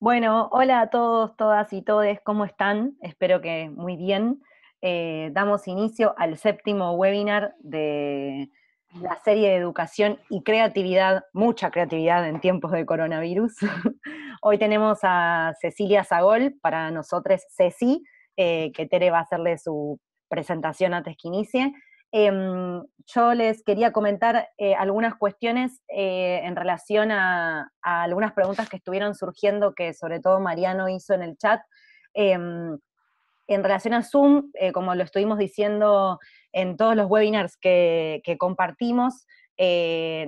Bueno, hola a todos, todas y todes, ¿cómo están? Espero que muy bien. Eh, damos inicio al séptimo webinar de la serie de Educación y Creatividad, mucha creatividad en tiempos de coronavirus. Hoy tenemos a Cecilia Zagol, para nosotros Ceci, eh, que Tere va a hacerle su presentación antes que inicie, Em, yo les quería comentar eh, algunas cuestiones eh, en relación a, algunas preguntas que estuvieron surgiendo, que sobre todo Mariano hizo en el chat. Em, en relación a Zoom, eh, como lo estuvimos diciendo en todos los webinars que, que compartimos,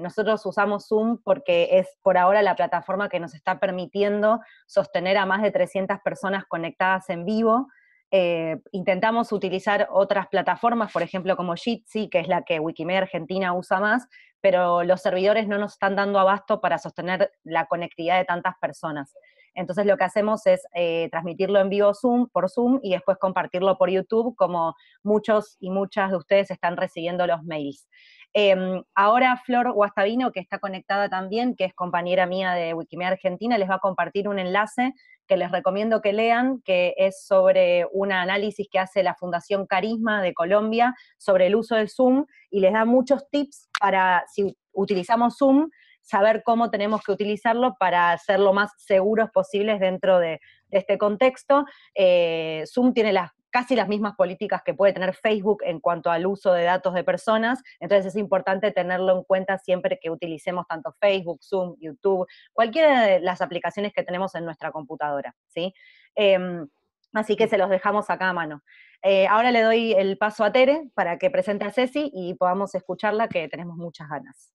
nosotros usamos Zoom porque es por ahora la plataforma que nos está permitiendo sostener a más de 300 personas conectadas en vivo. Eh, intentamos utilizar otras plataformas, por ejemplo como Jitsi, que es la que Wikimedia Argentina usa más, pero los servidores no nos están dando abasto para sostener la conectividad de tantas personas. Entonces lo que hacemos es eh, transmitirlo en vivo Zoom, por Zoom, y después compartirlo por YouTube, como muchos y muchas de ustedes están recibiendo los mails. Em, ahora Flor Guastavino, que está conectada también, que es compañera mía de Wikimedia Argentina, les va a compartir un enlace que les recomiendo que lean, que es sobre un análisis que hace la Fundación Carisma de Colombia sobre el uso de Zoom y les da muchos tips para si utilizamos Zoom, saber cómo tenemos que utilizarlo para ser lo más seguros posibles dentro de, este contexto. Eh, Zoom tiene las casi las mismas políticas que puede tener Facebook en cuanto al uso de datos de personas, entonces es importante tenerlo en cuenta siempre que utilicemos tanto Facebook, Zoom, YouTube, cualquiera de las aplicaciones que tenemos en nuestra computadora, ¿sí? Em, así que mm. se los dejamos acá a mano. Eh, ahora le doy el paso a Tere para que presente a Ceci y podamos escucharla, que tenemos muchas ganas.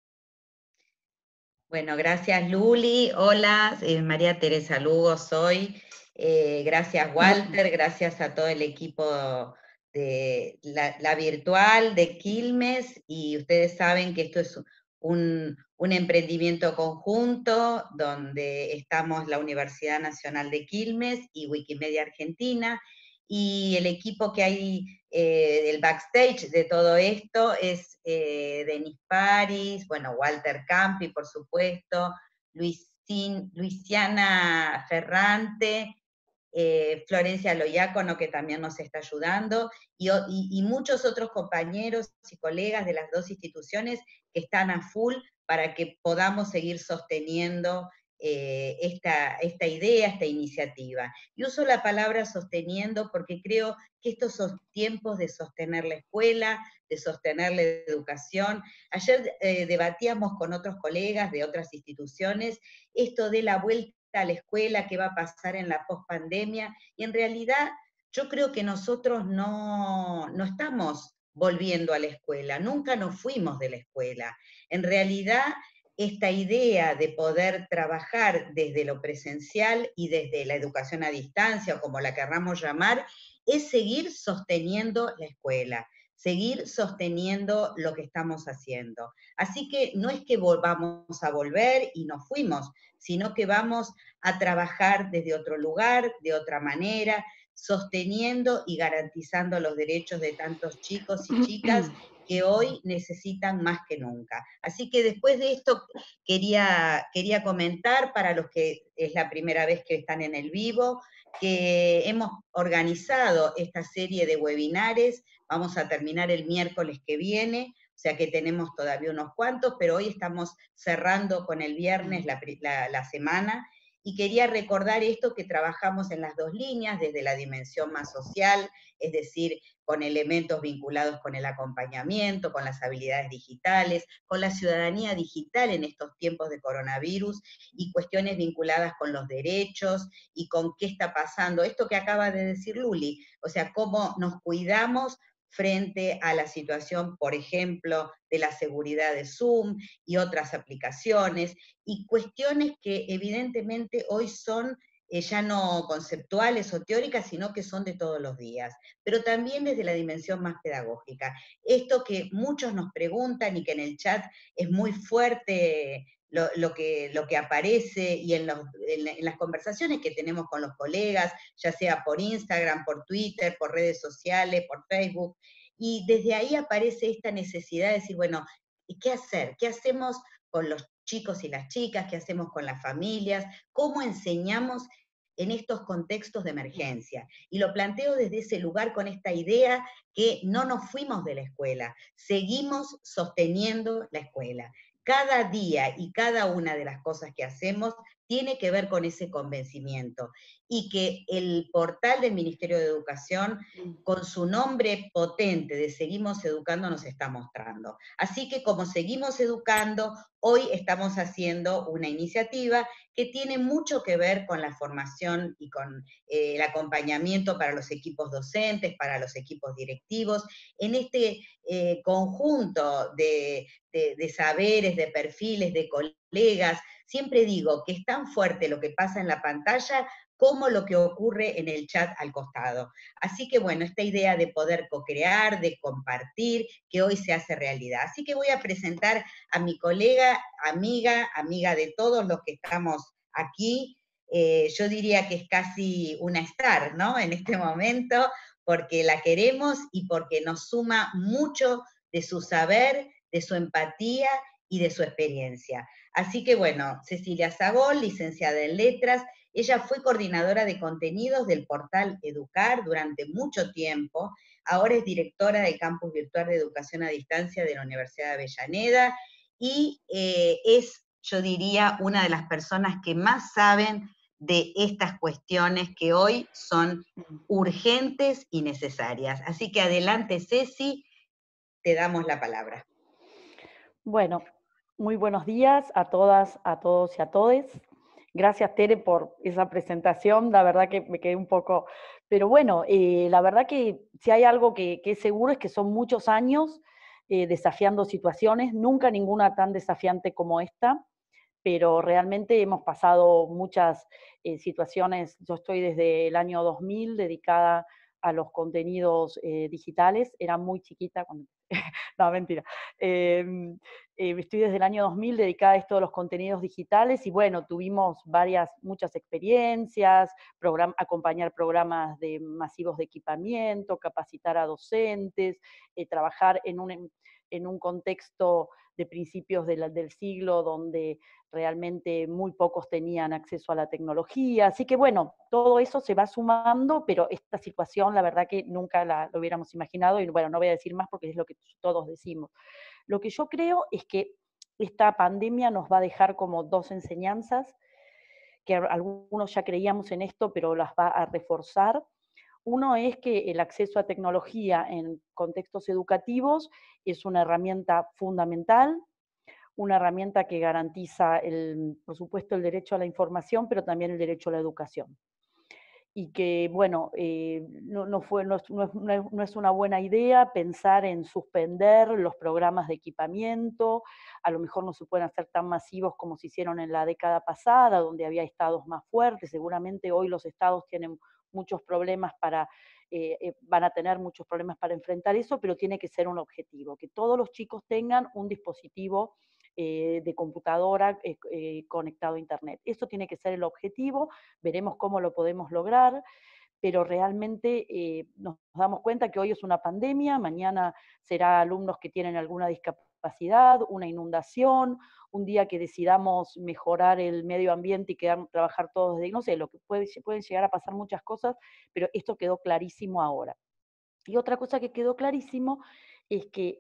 Bueno, gracias Luli. Hola, eh, María Teresa Lugo soy. Eh, gracias Walter, gracias a todo el equipo de la, virtual de Quilmes y ustedes saben que esto es un, emprendimiento conjunto donde estamos la Universidad Nacional de Quilmes y Wikimedia Argentina y el equipo que hay del eh, backstage de todo esto es eh, Denis Paris, bueno, Walter Campi, por supuesto, Luisiana Ferrante, eh, Florencia Loyacono, que también nos está ayudando, y, muchos otros compañeros y colegas de las dos instituciones que están a full para que podamos seguir sosteniendo eh, esta, idea, esta iniciativa. Y uso la palabra sosteniendo porque creo que estos son tiempos de sostener la escuela, de sostener la educación. Ayer eh, debatíamos con otros colegas de otras instituciones esto de la vuelta a la escuela, qué va a pasar en la pospandemia. Y en realidad yo creo que nosotros no, no estamos volviendo a la escuela, nunca nos fuimos de la escuela. En realidad esta idea de poder trabajar desde lo presencial y desde la educación a distancia, o como la querramos llamar, es seguir sosteniendo la escuela seguir sosteniendo lo que estamos haciendo. Así que no es que volvamos a volver y nos fuimos, sino que vamos a trabajar desde otro lugar, de otra manera, sosteniendo y garantizando los derechos de tantos chicos y chicas que hoy necesitan más que nunca. Así que después de esto quería, quería comentar para los que es la primera vez que están en el vivo, que hemos organizado esta serie de webinares, vamos a terminar el miércoles que viene, o sea que tenemos todavía unos cuantos, pero hoy estamos cerrando con el viernes la, la semana y quería recordar esto que trabajamos en las dos líneas, desde la dimensión más social, es decir, con elementos vinculados con el acompañamiento, con las habilidades digitales, con la ciudadanía digital en estos tiempos de coronavirus y cuestiones vinculadas con los derechos y con qué está pasando. Esto que acaba de decir Luli, o sea, cómo nos cuidamos frente a la situación, por ejemplo, de la seguridad de Zoom y otras aplicaciones, y cuestiones que evidentemente hoy son eh, ya no conceptuales o teóricas, sino que son de todos los días, pero también desde la dimensión más pedagógica. Esto que muchos nos preguntan y que en el chat es muy fuerte lo, que, aparece y en, en, las conversaciones que tenemos con los colegas, ya sea por Instagram, por Twitter, por redes sociales, por Facebook. Y desde ahí aparece esta necesidad de decir, bueno, ¿qué hacer? ¿Qué hacemos con los chicos y las chicas? ¿Qué hacemos con las familias? ¿Cómo enseñamos en estos contextos de emergencia. Y lo planteo desde ese lugar con esta idea que no nos fuimos de la escuela, seguimos sosteniendo la escuela cada día y cada una de las cosas que hacemos tiene que ver con ese convencimiento y que el portal del Ministerio de Educación, mm. con su nombre potente de Seguimos Educando, nos está mostrando. Así que como Seguimos Educando, hoy estamos haciendo una iniciativa que tiene mucho que ver con la formación y con eh, el acompañamiento para los equipos docentes, para los equipos directivos, en este eh, conjunto de, saberes, de perfiles, de colegas colegas. Siempre digo que es tan fuerte lo que pasa en la pantalla como lo que ocurre en el chat al costado. Así que bueno, esta idea de poder co-crear, de compartir, que hoy se hace realidad. Así que voy a presentar a mi colega, amiga, amiga de todos los que estamos aquí. Eh, yo diría que es casi una star, ¿no? En este momento, porque la queremos y porque nos suma mucho de su saber, de su empatía y de su experiencia. Así que bueno, Cecilia Zagol, licenciada en letras, ella fue coordinadora de contenidos del portal Educar durante mucho tiempo, ahora es directora del campus virtual de educación a distancia de la Universidad de Avellaneda y eh, es, yo diría, una de las personas que más saben de estas cuestiones que hoy son urgentes y necesarias. Así que adelante, Ceci, te damos la palabra. Bueno, muy buenos días a todas, a todos y a todes. Gracias, Tere, por esa presentación. La verdad que me quedé un poco... Pero bueno, eh, la verdad que si hay algo que, es seguro es que son muchos años eh, desafiando situaciones, nunca ninguna tan desafiante como esta, pero realmente hemos pasado muchas eh, situaciones. Yo estoy desde el año 2000 dedicada a los contenidos eh, digitales, era muy chiquita cuando... no, mentira. Em, eh, estoy desde el año 2000 dedicada a esto de los contenidos digitales y bueno, tuvimos varias, muchas experiencias, acompañar programas de masivos de equipamiento, capacitar a docentes, eh, trabajar en un en un contexto de principios del siglo donde realmente muy pocos tenían acceso a la tecnología. Así que bueno, todo eso se va sumando, pero esta situación la verdad que nunca la, lo hubiéramos imaginado y bueno, no voy a decir más porque es lo que todos decimos. Lo que yo creo es que esta pandemia nos va a dejar como dos enseñanzas, que algunos ya creíamos en esto, pero las va a reforzar. Uno es que el acceso a tecnología en contextos educativos es una herramienta fundamental, una herramienta que garantiza, el, por supuesto, el derecho a la información, pero también el derecho a la educación. Y que, bueno, eh, no, no, fue, no, es, no, es, una buena idea pensar en suspender los programas de equipamiento, a lo mejor no se pueden hacer tan masivos como se hicieron en la década pasada, donde había estados más fuertes, seguramente hoy los estados tienen muchos problemas para, eh, eh, van a tener muchos problemas para enfrentar eso, pero tiene que ser un objetivo, que todos los chicos tengan un dispositivo eh, de computadora conectado a Internet. Eso tiene que ser el objetivo, veremos cómo lo podemos lograr pero realmente nos damos cuenta que hoy es una pandemia, mañana será alumnos que tienen alguna discapacidad una inundación, un día que decidamos mejorar el medio ambiente y quedar, trabajar todos desde, no sé, lo que pueden llegar a pasar muchas cosas, pero esto quedó clarísimo ahora. Y otra cosa que quedó clarísimo es que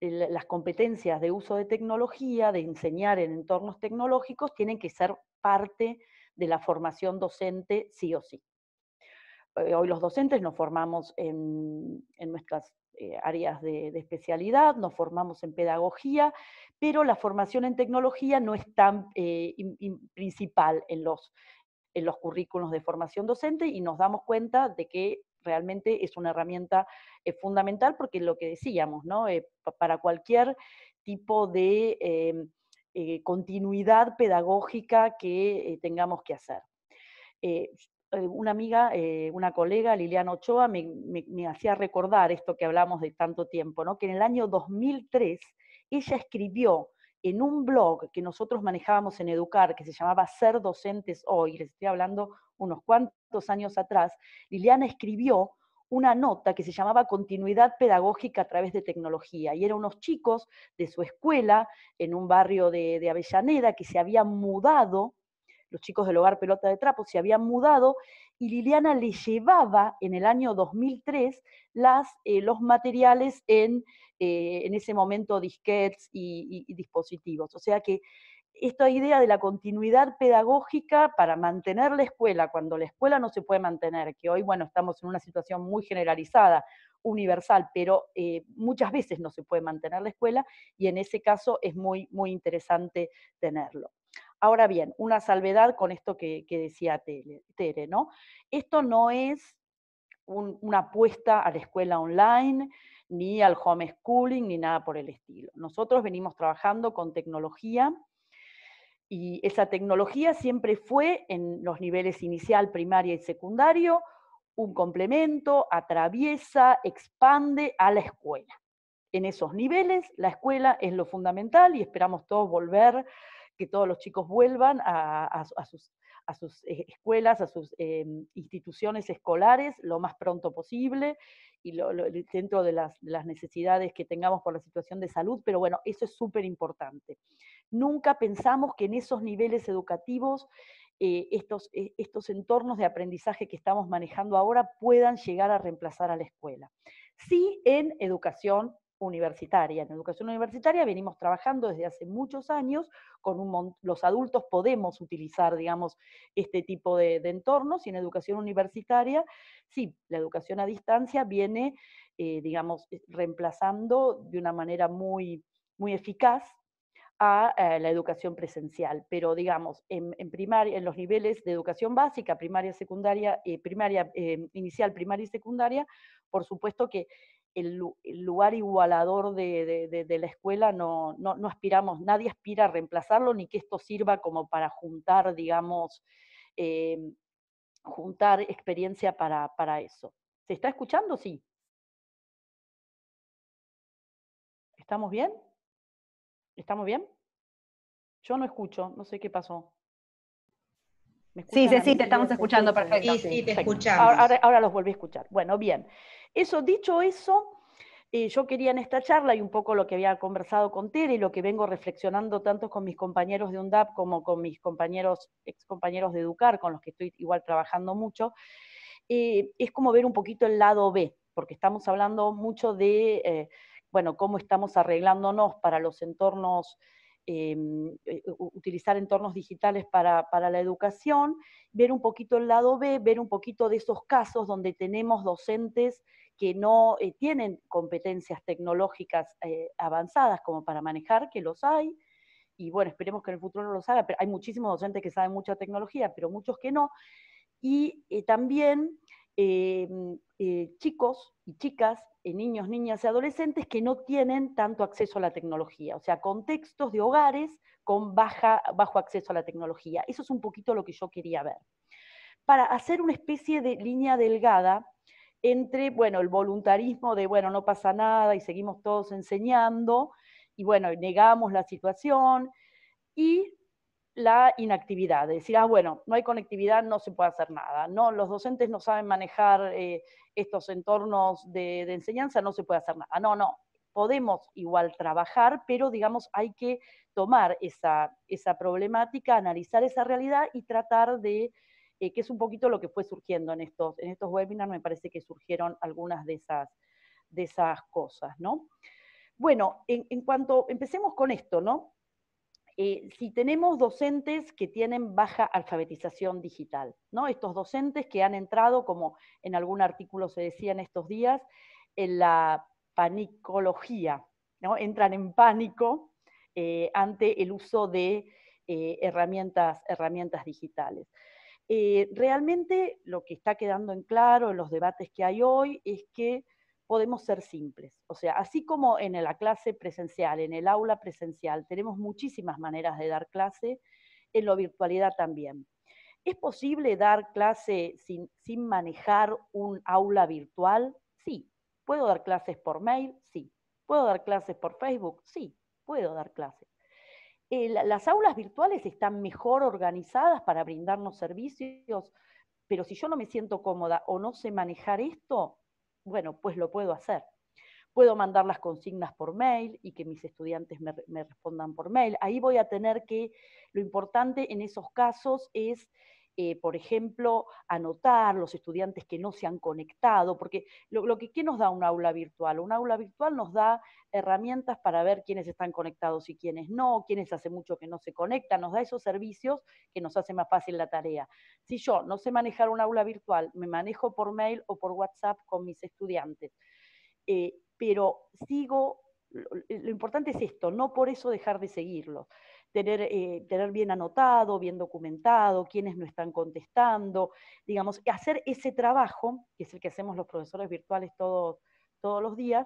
las competencias de uso de tecnología, de enseñar en entornos tecnológicos, tienen que ser parte de la formación docente sí o sí. Eh, hoy los docentes nos formamos en, nuestras eh, áreas de, especialidad, nos formamos en pedagogía, pero la formación en tecnología no es tan eh, principal en los, en los currículos de formación docente y nos damos cuenta de que realmente es una herramienta fundamental porque lo que decíamos, para cualquier tipo de em, continuidad pedagógica que tengamos que hacer. Eh, una amiga, eh, una colega, Liliana Ochoa, me, hacía recordar esto que hablamos de tanto tiempo, ¿no? que en el año 2003 ella escribió en un blog que nosotros manejábamos en Educar, que se llamaba Ser Docentes Hoy, les estoy hablando unos cuantos años atrás, Liliana escribió una nota que se llamaba Continuidad Pedagógica a través de tecnología. Y eran unos chicos de su escuela en un barrio de, de Avellaneda que se habían mudado los chicos del hogar Pelota de Trapo, se habían mudado y Liliana le llevaba en el año 2003 eh, los materiales eh, en, ese momento disquets y, dispositivos. O sea que esta idea de la continuidad pedagógica para mantener la escuela cuando la escuela no se puede mantener, que hoy, bueno, estamos en una situación muy generalizada, universal, pero eh, muchas veces no se puede mantener la escuela y en ese caso es muy, muy interesante tenerlo. Ahora bien, una salvedad con esto que, decía Tere, ¿no? Esto no es una apuesta a la escuela online, ni al homeschooling, ni nada por el estilo. Nosotros venimos trabajando con tecnología y esa tecnología siempre fue en los niveles inicial, primaria y secundario un complemento, atraviesa, expande a la escuela. En esos niveles, la escuela es lo fundamental y esperamos todos volver que todos los chicos vuelvan a, sus, eh, escuelas, a sus em, instituciones escolares lo más pronto posible y dentro de las, necesidades que tengamos por la situación de salud, pero bueno, eso es súper importante. Nunca pensamos que en esos niveles educativos eh, eh, estos entornos de aprendizaje que estamos manejando ahora puedan llegar a reemplazar a la escuela. Sí en educación universitaria. En educación universitaria venimos trabajando desde hace muchos años, con los adultos podemos utilizar, digamos, este tipo de, entornos, y en educación universitaria, sí, la educación a distancia viene, eh, digamos, eh, reemplazando de una manera muy, muy eficaz a eh, la educación presencial, pero digamos, en, primaria, en los niveles de educación básica, primaria, secundaria, primaria, inicial, primaria y secundaria, por supuesto que el, lugar igualador de, la escuela no, no, no, aspiramos, nadie aspira a reemplazarlo, ni que esto sirva como para juntar, digamos, eh, juntar experiencia para, para eso. ¿Se está escuchando? Sí. ¿Estamos bien? ¿Estamos bien? Yo no escucho, no sé qué pasó sí, sí, sí, te estamos escuchando, perfecto. Sí, sí, te escuchamos. Ahora, los volví a escuchar. Bueno, bien. Eso, dicho eso, eh, yo quería en esta charla y un poco lo que había conversado con Tere y lo que vengo reflexionando tanto con mis compañeros de UNDAP como con mis compañeros, ex compañeros de Educar, con los que estoy igual trabajando mucho, eh, es como ver un poquito el lado B, porque estamos hablando mucho de, eh, bueno, cómo estamos arreglándonos para los entornos Em, eh, utilizar entornos digitales para, la educación, ver un poquito el lado B, ver un poquito de esos casos donde tenemos docentes que no eh, tienen competencias tecnológicas eh, avanzadas como para manejar, que los hay, y bueno, esperemos que en el futuro no los haga, pero hay muchísimos docentes que saben mucha tecnología, pero muchos que no, y también eh, mm, eh, chicos y chicas, eh, niños, niñas y adolescentes que no tienen tanto acceso a la tecnología, o sea, contextos de hogares con baja, bajo acceso a la tecnología. Eso es un poquito lo que yo quería ver. Para hacer una especie de línea delgada entre, bueno, el voluntarismo de, bueno, no pasa nada y seguimos todos enseñando, y bueno, negamos la situación, y la inactividad, de decir, ah, bueno, no hay conectividad, no se puede hacer nada. No, los docentes no saben manejar eh, estos entornos de, enseñanza, no se puede hacer nada. No, no, podemos igual trabajar, pero digamos hay que tomar esa, problemática, analizar esa realidad y tratar de, eh, que es un poquito lo que fue surgiendo en estos, en estos webinars, me parece que surgieron algunas de esas, de esas cosas, ¿no? Bueno, en cuanto, empecemos con esto, ¿no? Eh, si tenemos docentes que tienen baja alfabetización digital, Estos docentes que han entrado, como en algún artículo se decía en estos días, en la panicología, Entran en pánico eh, ante el uso de eh, herramientas digitales. realmente lo que está quedando en claro en los debates que hay hoy es que podemos ser simples. O sea, así como en la clase presencial, en el aula presencial, tenemos muchísimas maneras de dar clase, en la virtualidad también. ¿Es posible dar clase sin, manejar un aula virtual? Sí. ¿Puedo dar clases por mail? Sí. ¿Puedo dar clases por Facebook? Sí, puedo dar clases. Eh, las aulas virtuales están mejor organizadas para brindarnos servicios, pero si yo no me siento cómoda o no sé manejar esto, bueno, pues lo puedo hacer. Puedo mandar las consignas por mail y que mis estudiantes me, respondan por mail. Ahí voy a tener que, lo importante en esos casos es eh, por ejemplo, anotar los estudiantes que no se han conectado, porque lo, que ¿qué nos da un aula virtual? Un aula virtual nos da herramientas para ver quiénes están conectados y quiénes no, quiénes hace mucho que no se conectan, nos da esos servicios que nos hace más fácil la tarea. Si yo no sé manejar un aula virtual, me manejo por mail o por WhatsApp con mis estudiantes, eh, pero sigo lo, importante es esto, no por eso dejar de seguirlo. Eh, tener, bien anotado, bien documentado, quiénes no están contestando, digamos, hacer ese trabajo, que es el que hacemos los profesores virtuales todos, todos los días,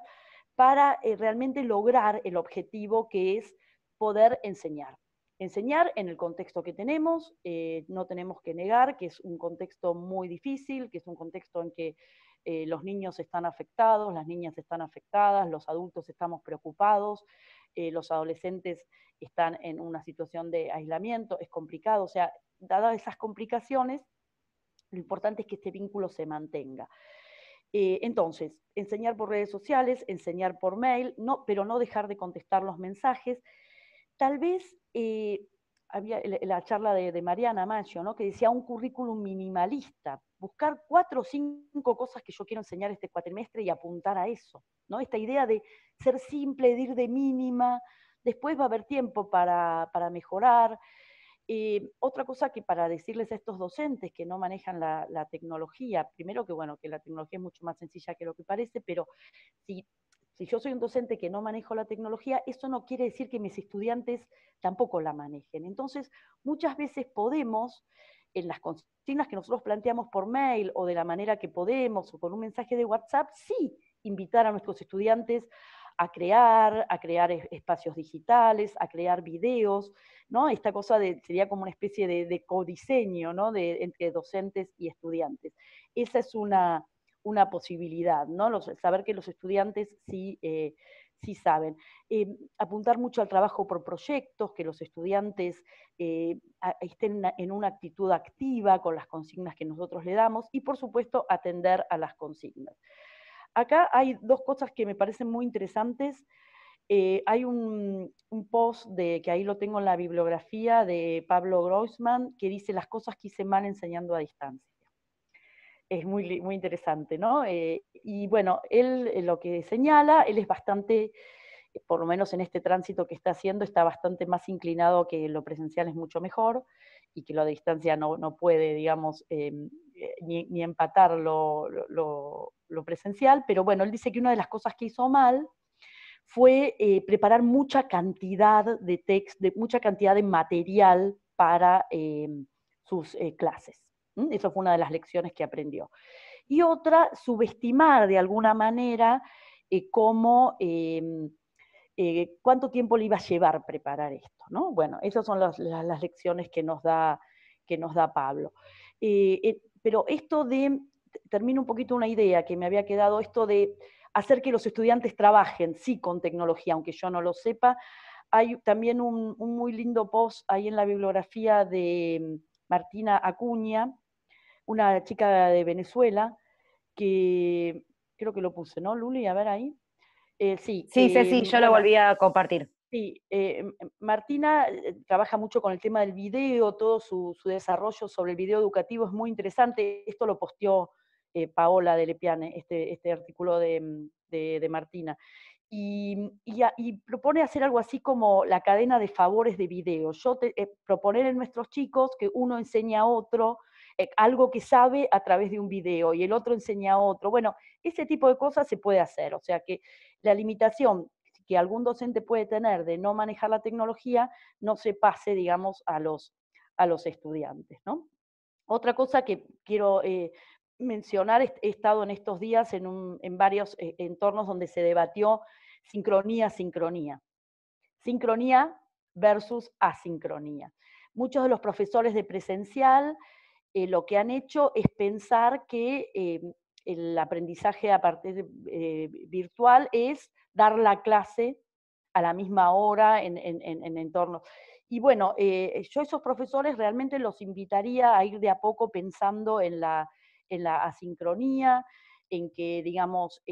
para eh, realmente lograr el objetivo que es poder enseñar. Enseñar en el contexto que tenemos, eh, no tenemos que negar que es un contexto muy difícil, que es un contexto en que eh, los niños están afectados, las niñas están afectadas, los adultos estamos preocupados, eh, los adolescentes están en una situación de aislamiento, es complicado, o sea, dadas esas complicaciones, lo importante es que este vínculo se mantenga. Eh, entonces, enseñar por redes sociales, enseñar por mail, no, pero no dejar de contestar los mensajes. Tal vez había la charla de, Mariana Macho, que decía un currículum minimalista, buscar cuatro o cinco cosas que yo quiero enseñar este cuatrimestre y apuntar a eso, ¿no? Esta idea de ser simple, de ir de mínima, después va a haber tiempo para, mejorar. Eh, otra cosa que para decirles a estos docentes que no manejan la, tecnología, primero que bueno, que la tecnología es mucho más sencilla que lo que parece, pero si, si yo soy un docente que no manejo la tecnología, eso no quiere decir que mis estudiantes tampoco la manejen. Entonces, muchas veces podemos en las consignas que nosotros planteamos por mail o de la manera que podemos o con un mensaje de WhatsApp, sí invitar a nuestros estudiantes a crear, a crear espacios digitales, a crear videos, ¿no? Esta cosa sería como una especie de, codiseño, ¿no? De, entre docentes y estudiantes. Esa es una, posibilidad, ¿no? saber que los estudiantes sí eh, sí saben. Eh, apuntar mucho al trabajo por proyectos, que los estudiantes eh, estén en una actitud activa con las consignas que nosotros le damos y, por supuesto, atender a las consignas. Acá hay dos cosas que me parecen muy interesantes. Eh, hay un, post de, que ahí lo tengo en la bibliografía de Pablo Grossman que dice las cosas que hice mal enseñando a distancia es muy, interesante, ¿no? Eh, y bueno, él eh, lo que señala, él es bastante, eh, por lo menos en este tránsito que está haciendo, está bastante más inclinado que lo presencial es mucho mejor y que lo a distancia no, puede, digamos, em, ni, empatar lo, presencial, pero bueno, él dice que una de las cosas que hizo mal fue preparar mucha cantidad de text, de, mucha cantidad de material para em, sus clases. Esa fue una de las lecciones que aprendió. Y otra, subestimar de alguna manera eh, cómo, em, eh, cuánto tiempo le iba a llevar preparar esto. ¿no? Bueno, esas son las, lecciones que nos da, que nos da Pablo. Eh, pero esto de, termino un poquito una idea que me había quedado, esto de hacer que los estudiantes trabajen, sí, con tecnología, aunque yo no lo sepa. Hay también un muy lindo post ahí en la bibliografía de em, Martina Acuña, una chica de Venezuela que creo que lo puse, ¿no, Luli? A ver ahí. Eh, sí, sí, sí, eh, yo lo volví a compartir. Sí, eh, Martina trabaja mucho con el tema del video, todo su, desarrollo sobre el video educativo es muy interesante. Esto lo posteó Paola de Lepiane, este, este artículo de, mm, Martina. Mm, y, propone hacer algo así como la cadena de favores de video. Yo te, proponer en nuestros chicos que uno enseña a otro eh, algo que sabe a través de un video y el otro enseña a otro. Bueno, ese tipo de cosas se puede hacer, o sea que la limitación que algún docente puede tener de no manejar la tecnología no se pase, digamos, a los, a los estudiantes, Otra cosa que quiero eh, mencionar, he estado en estos días en, varios eh, entornos donde se debatió sincronía, sincronía. Sincronía versus asincronía. Muchos de los profesores de presencial eh, lo que han hecho es pensar que em, el aprendizaje a partir eh, virtual es dar la clase a la misma hora en, entornos. Y bueno, eh, yo esos profesores realmente los invitaría a ir de a poco pensando en la, asincronía, en que, digamos,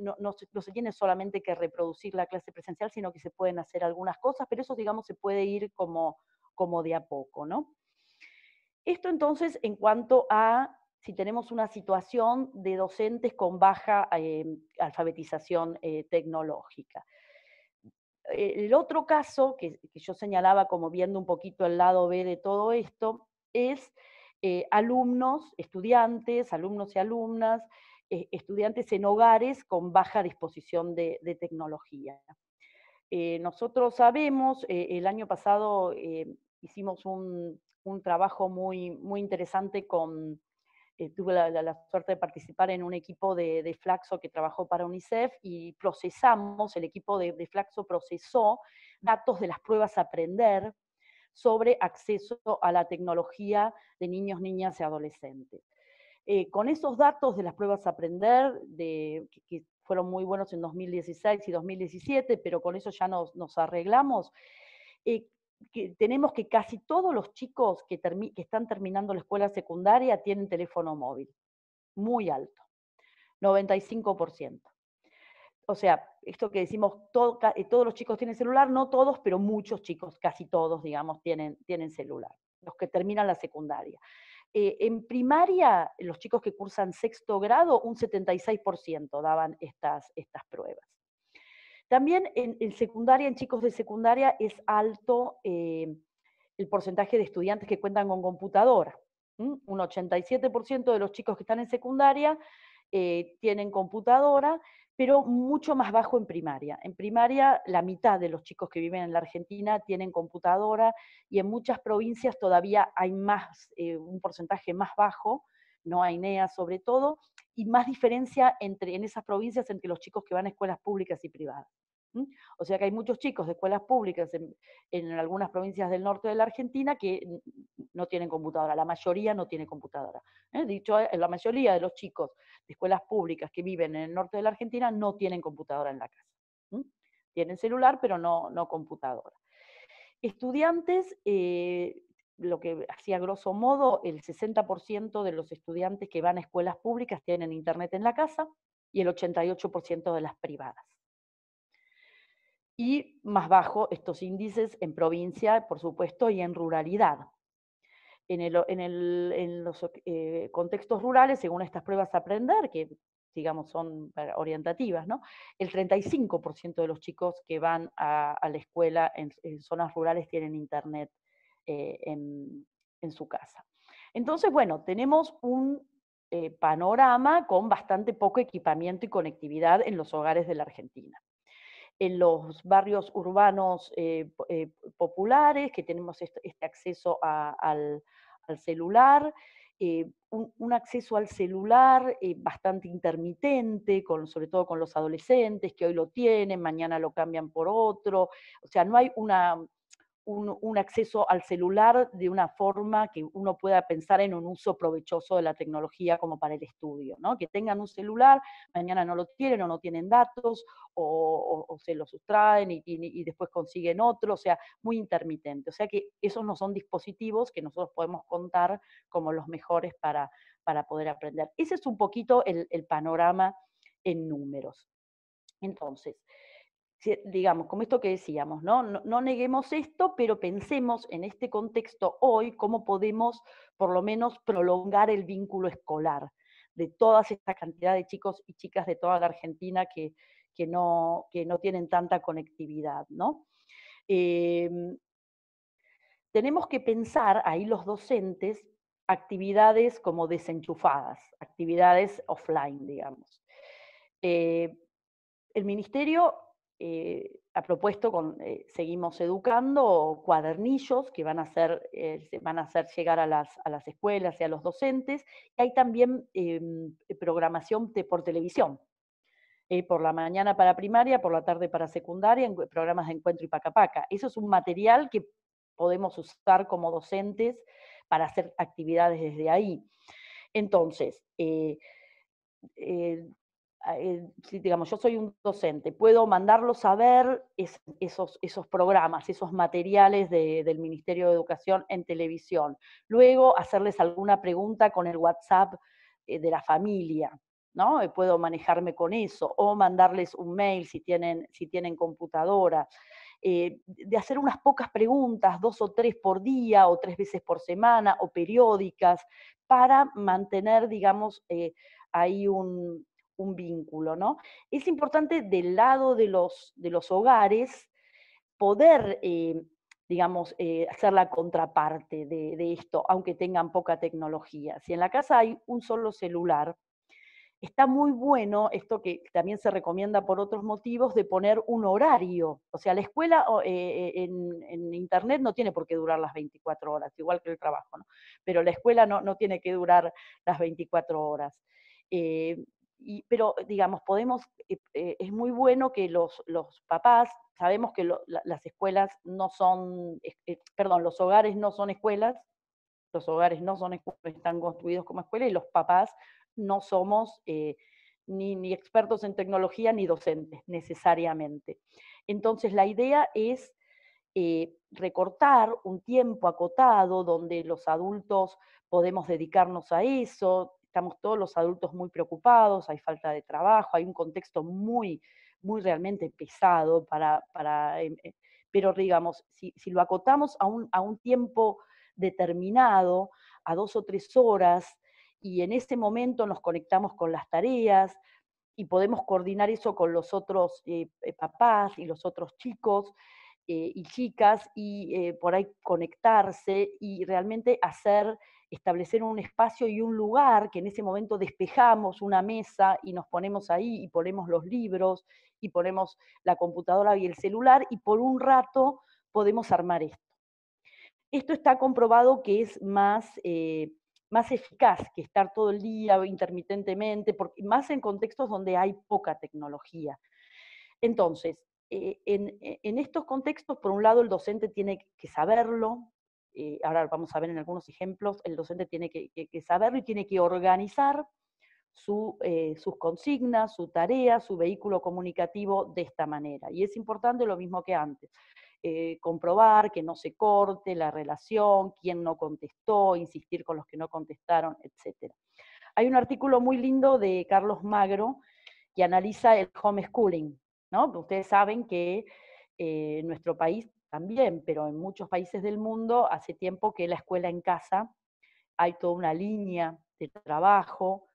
no, se tiene solamente que reproducir la clase presencial, sino que se pueden hacer algunas cosas, pero eso, digamos, se puede ir como, como de a poco, ¿no? Esto entonces en cuanto a si tenemos una situación de docentes con baja eh, alfabetización eh, tecnológica. Eh, el otro caso que, yo señalaba como viendo un poquito el lado B de todo esto es alumnos, estudiantes, alumnos y alumnas, estudiantes en hogares con baja disposición de tecnología. nosotros sabemos, el año pasado hicimos un un trabajo muy, muy interesante con, eh, tuve la, suerte de participar en un equipo de, Flaxo que trabajó para UNICEF y procesamos, el equipo de, Flaxo procesó datos de las pruebas aprender sobre acceso a la tecnología de niños, niñas y adolescentes. Eh, con esos datos de las pruebas aprender, de, que, fueron muy buenos en 2016 y 2017, pero con eso ya nos, nos arreglamos, eh, tenemos que casi todos los chicos que, están terminando la escuela secundaria tienen teléfono móvil, muy alto, 95%. O sea, esto que decimos, eh, todos los chicos tienen celular, no todos, pero muchos chicos, casi todos, digamos, tienen, tienen celular, los que terminan la secundaria. Eh, en primaria, los chicos que cursan sexto grado, un 76% daban estas, estas pruebas. También en, secundaria, en chicos de secundaria, es alto eh, el porcentaje de estudiantes que cuentan con computadora. Un 87% de los chicos que están en secundaria eh, tienen computadora, pero mucho más bajo en primaria. En primaria, la mitad de los chicos que viven en la Argentina tienen computadora y en muchas provincias todavía hay más, eh, un porcentaje más bajo, no hay NEA sobre todo, y más diferencia entre, en esas provincias entre los chicos que van a escuelas públicas y privadas. O sea que hay muchos chicos de escuelas públicas en, algunas provincias del norte de la Argentina que no tienen computadora, la mayoría no tiene computadora. ¿Eh? Dicho, eh, la mayoría de los chicos de escuelas públicas que viven en el norte de la Argentina no tienen computadora en la casa. Tienen celular, pero no, no computadora. Estudiantes eh, lo que hacía grosso modo, el 60% de los estudiantes que van a escuelas públicas tienen internet en la casa y el 88% de las privadas. Y más bajo estos índices en provincia, por supuesto, y en ruralidad. En, los eh, contextos rurales, según estas pruebas aprender, que digamos son orientativas, el 35% de los chicos que van a, la escuela en zonas rurales tienen internet eh, en, su casa. Entonces, bueno, tenemos un eh, panorama con bastante poco equipamiento y conectividad en los hogares de la Argentina. En los barrios urbanos eh, populares, que tenemos este, este acceso al, celular, un, acceso al celular bastante intermitente, sobre todo con los adolescentes que hoy lo tienen, mañana lo cambian por otro. O sea, no hay una, un, acceso al celular de una forma que uno pueda pensar en un uso provechoso de la tecnología como para el estudio, ¿no? Que tengan un celular, mañana no lo tienen o no tienen datos o, se lo sustraen y, después consiguen otro, o sea, muy intermitente. O sea que esos no son dispositivos que nosotros podemos contar como los mejores para, para poder aprender. Ese es un poquito el panorama en números. Entonces, digamos, como esto que decíamos, ¿no? ¿no? neguemos esto, pero pensemos en este contexto hoy cómo podemos por lo menos prolongar el vínculo escolar de todas esta cantidad de chicos y chicas de toda la Argentina que, no, no, tienen tanta conectividad, em, tenemos que pensar ahí los docentes actividades como desenchufadas, actividades offline, digamos. Eh, el ministerio eh, ha propuesto, con, eh, seguimos educando, cuadernillos que van a hacer, eh, van a llegar a las, a las, escuelas y a los docentes. Y hay también em, programación por televisión, por la mañana para primaria, por la tarde para secundaria, en programas de encuentro y pacapaca. Eso es un material que podemos usar como docentes para hacer actividades desde ahí. Entonces, eh, digamos, yo soy un docente, puedo mandarlos a ver esos, esos programas, esos materiales del Ministerio de Educación en televisión. Luego hacerles alguna pregunta con el WhatsApp eh, de la familia, ¿no? Eh, puedo manejarme con eso, o mandarles un mail si tienen, si tienen computadora. de hacer unas pocas preguntas, dos o tres por día, o tres veces por semana, o periódicas, para mantener, digamos, ahí un, un vínculo, ¿no? Es importante del lado de los, de los hogares poder, eh, digamos, eh, hacer la contraparte de, esto, aunque tengan poca tecnología. Si en la casa hay un solo celular, está muy bueno esto que también se recomienda por otros motivos de poner un horario. O sea, la escuela eh, en, Internet no tiene por qué durar las 24 horas, igual que el trabajo, ¿no? Pero la escuela no, tiene que durar las 24 horas pero digamos, podemos, eh, eh, es muy bueno que los, papás, sabemos que las escuelas no son, eh, perdón, los hogares no son escuelas, los hogares no son escuelas, están construidos como escuelas y los papás no somos ni, expertos en tecnología ni docentes necesariamente. Entonces la idea es recortar un tiempo acotado donde los adultos podemos dedicarnos a eso, estamos todos los adultos muy preocupados, hay falta de trabajo, hay un contexto muy, muy realmente pesado para, em, eh, pero digamos, si, lo acotamos a un, a un tiempo determinado, a dos o tres horas, y en ese momento nos conectamos con las tareas y podemos coordinar eso con los otros eh, eh, papás y los otros chicos y chicas y por ahí conectarse y realmente hacer establecer un espacio y un lugar que en ese momento despejamos una mesa y nos ponemos ahí y ponemos los libros y ponemos la computadora y el celular y por un rato podemos armar esto. Esto está comprobado que es más, eh, eficaz que estar todo el día intermitentemente, más en contextos donde hay poca tecnología. Entonces, eh, en estos contextos, por un lado, el docente tiene que saberlo, ahora vamos a ver en algunos ejemplos, el docente tiene que, saberlo y tiene que organizar eh, sus consignas, su tarea, su vehículo comunicativo de esta manera. Y es importante lo mismo que antes. Eh, comprobar que no se corte la relación, quién no contestó, insistir con los que no contestaron, etc. Hay un artículo muy lindo de Carlos Magro que analiza el homeschooling. ¿no? Ustedes saben que eh, nuestro país también, pero en muchos países del mundo hace tiempo que la escuela en casa hay toda una línea de trabajo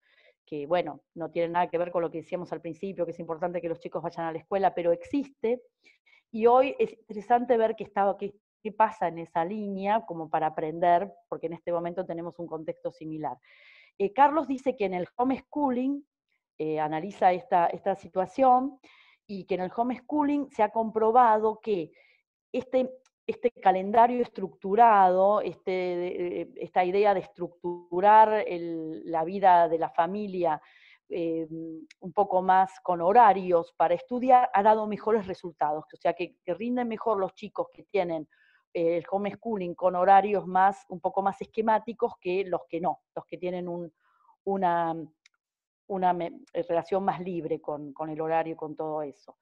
que, bueno, no tiene nada que ver con lo que decíamos al principio, que es importante que los chicos vayan a la escuela, pero existe. Y hoy es interesante ver qué, está, qué, pasa en esa línea como para aprender, porque en este momento tenemos un contexto similar. Eh, Carlos dice que en el homeschooling, eh, analiza esta, esta situación, y que en el homeschooling se ha comprobado que este, este, calendario estructurado, este, esta idea de estructurar la vida de la familia eh, un poco más con horarios para estudiar, ha dado mejores resultados. O sea, que, rinden mejor los chicos que tienen eh, el homeschooling con horarios más, un poco más esquemáticos que los que no, los que tienen una, relación más libre con, con, el horario y con todo eso.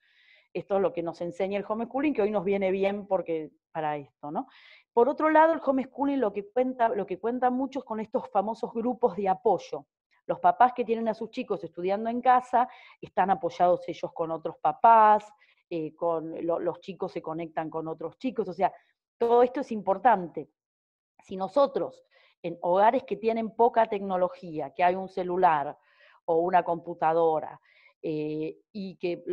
Esto es lo que nos enseña el homeschooling, que hoy nos viene bien porque para esto, ¿no? Por otro lado, el homeschooling lo que cuenta, lo que cuenta mucho es con estos famosos grupos de apoyo. Los papás que tienen a sus chicos estudiando en casa están apoyados ellos con otros papás, eh, con los chicos se conectan con otros chicos, o sea, todo esto es importante. Si nosotros, en hogares que tienen poca tecnología, que hay un celular o una computadora, eh, y que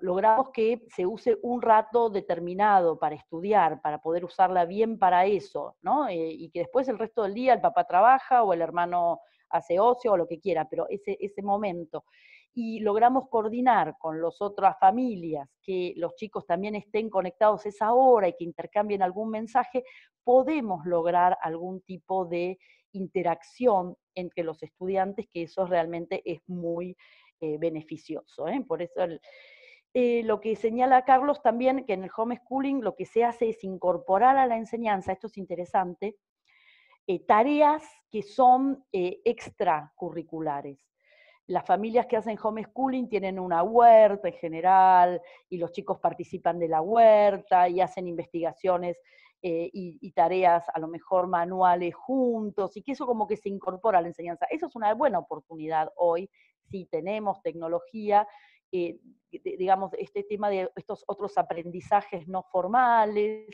logramos que se use un rato determinado para estudiar, para poder usarla bien para eso, ¿no? Eh, y que después el resto del día el papá trabaja o el hermano hace ocio o lo que quiera, pero ese, ese momento. Y logramos coordinar con las otras familias, que los chicos también estén conectados esa hora y que intercambien algún mensaje, podemos lograr algún tipo de interacción entre los estudiantes, que eso realmente es muy eh, beneficioso. ¿eh? Por eso eh, lo que señala Carlos también, que en el homeschooling lo que se hace es incorporar a la enseñanza, esto es interesante, tareas que son extracurriculares. Las familias que hacen homeschooling tienen una huerta en general y los chicos participan de la huerta y hacen investigaciones y, y, tareas a lo mejor manuales juntos y que eso como que se incorpora a la enseñanza. Eso es una buena oportunidad hoy si tenemos tecnología, eh, digamos, este tema de estos otros aprendizajes no formales,